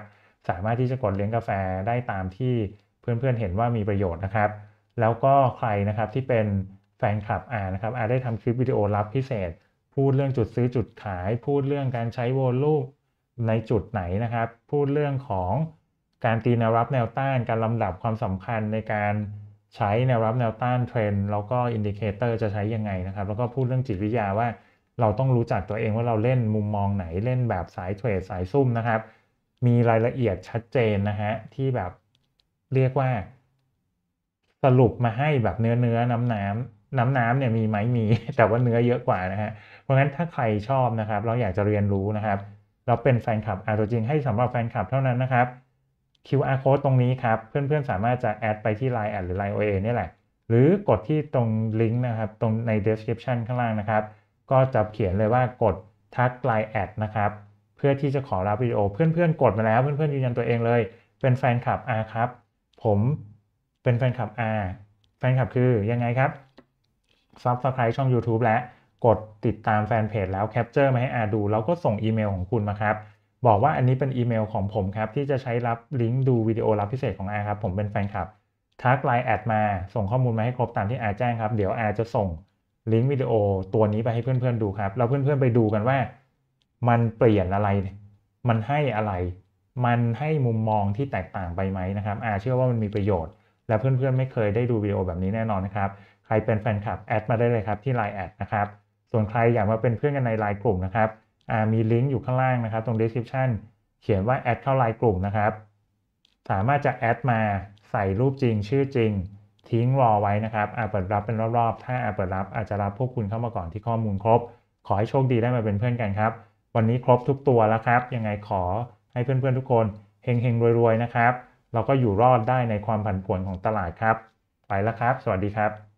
สามารถที่จะกดเลี้ยงกาแฟได้ตามที่เพื่อนๆ เห็นว่ามีประโยชน์นะครับ แล้วก็ใครนะครับที่เป็นแฟนคลับอานะครับอาได้ทำคลิปวิดีโอลับพิเศษ พูดเรื่องจุดซื้อจุดขาย พูดเรื่องการใช้โวลูมในจุดไหนนะครับ พูดเรื่องของการตีแนวรับแนวต้านการลำดับความสำคัญในการใช้แนวรับแนวต้านเทรนด์แล้วก็อินดิเคเตอร์จะใช้ยังไงนะครับ แล้วก็พูดเรื่องจิตวิทยาว่า เราต้องรู้จักตัวเองว่าเราเล่นมุมมองไหนเล่นแบบสายเทรดสายซุ่มนะครับ มีรายละเอียดชัดเจนนะฮะที่แบบเรียกว่าสรุปมาให้แบบเนื้อเนื้อน้ำน้ำน้ำน้ำเนี่ยมีไหมมี แต่ว่าเนื้อเยอะกว่านะฮะเพราะงั้นถ้าใครชอบนะครับ เราอยากจะเรียนรู้นะครับ เราเป็นแฟนคลับอาตัวจริงให้สำหรับแฟนคลับเท่านั้นนะครับ QR code ตรงนี้ครับ เพื่อนๆสามารถจะแอดไปที่ Line แอดหรือ Line OA นี่แหละ หรือกดที่ตรงลิงก์นะครับตรงใน description ข้างล่างนะครับ ก็จะเขียนเลยว่ากดทัก Line แอดนะครับ เพื่อที่จะขอรับวิดีโอเพื่อนๆกดมาแล้ว เพื่อนๆยืนยันตัวเองเลย เป็นแฟนคลับอาครับผมเป็นแฟนคลับอาแฟนคลับคือยังไงครับซับสไครต์ช่อง YouTube และกดติดตามแฟนเพจแล้วแคปเจอร์มาให้อาดูแล้วก็ส่งอีเมลของคุณมาครับ บอกว่าอันนี้เป็นอีเมลของผมครับที่จะใช้รับลิงก์ดูวิดีโอรับพิเศษของอาครับ ผมเป็นแฟนคลับ ทักไลน์แอดมาส่งข้อมูลมาให้ครบตามที่อาแจ้งครับ เดี๋ยวอาจะส่งลิงก์วิดีโอตัวนี้ไปให้เพื่อนๆดูครับแล้วเพื่อนๆไปดูกันว่า มันเปลี่ยนอะไร มันให้อะไรมันให้มุมมองที่แตกต่างไปไหมนะครับอาเชื่อว่ามันมีประโยชน์ และเพื่อนๆไม่เคยได้ดูวิดีโอแบบนี้แน่นอนนะครับ ใครเป็นแฟนคลับ แอดมาได้เลยครับที่ไลน์แอดนะครับ ส่วนใครอยากมาเป็นเพื่อนกันในไลน์กลุ่มนะครับอามีลิงก์อยู่ข้างล่างนะครับตรง description เขียนว่าแอดเข้าไลน์กลุ่มนะครับ สามารถจะแอดมาใส่รูปจริง ชื่อจริง ทิ้งรอไว้นะครับอาเปิดรับเป็นรอบๆ ถ้าอาเปิดรับอาจจะรับพวกคุณเข้ามาก่อนที่ข้อมูลครบ ขอให้โชคดีได้มาเป็นเพื่อนกันครับ วันนี้ครบทุกตัวแล้วครับ ยังไงขอให้เพื่อนๆทุกคนเฮงๆ รวยๆ นะครับ เราก็อยู่รอดได้ในความผันผวนของตลาดครับ ไปแล้วครับ สวัสดีครับ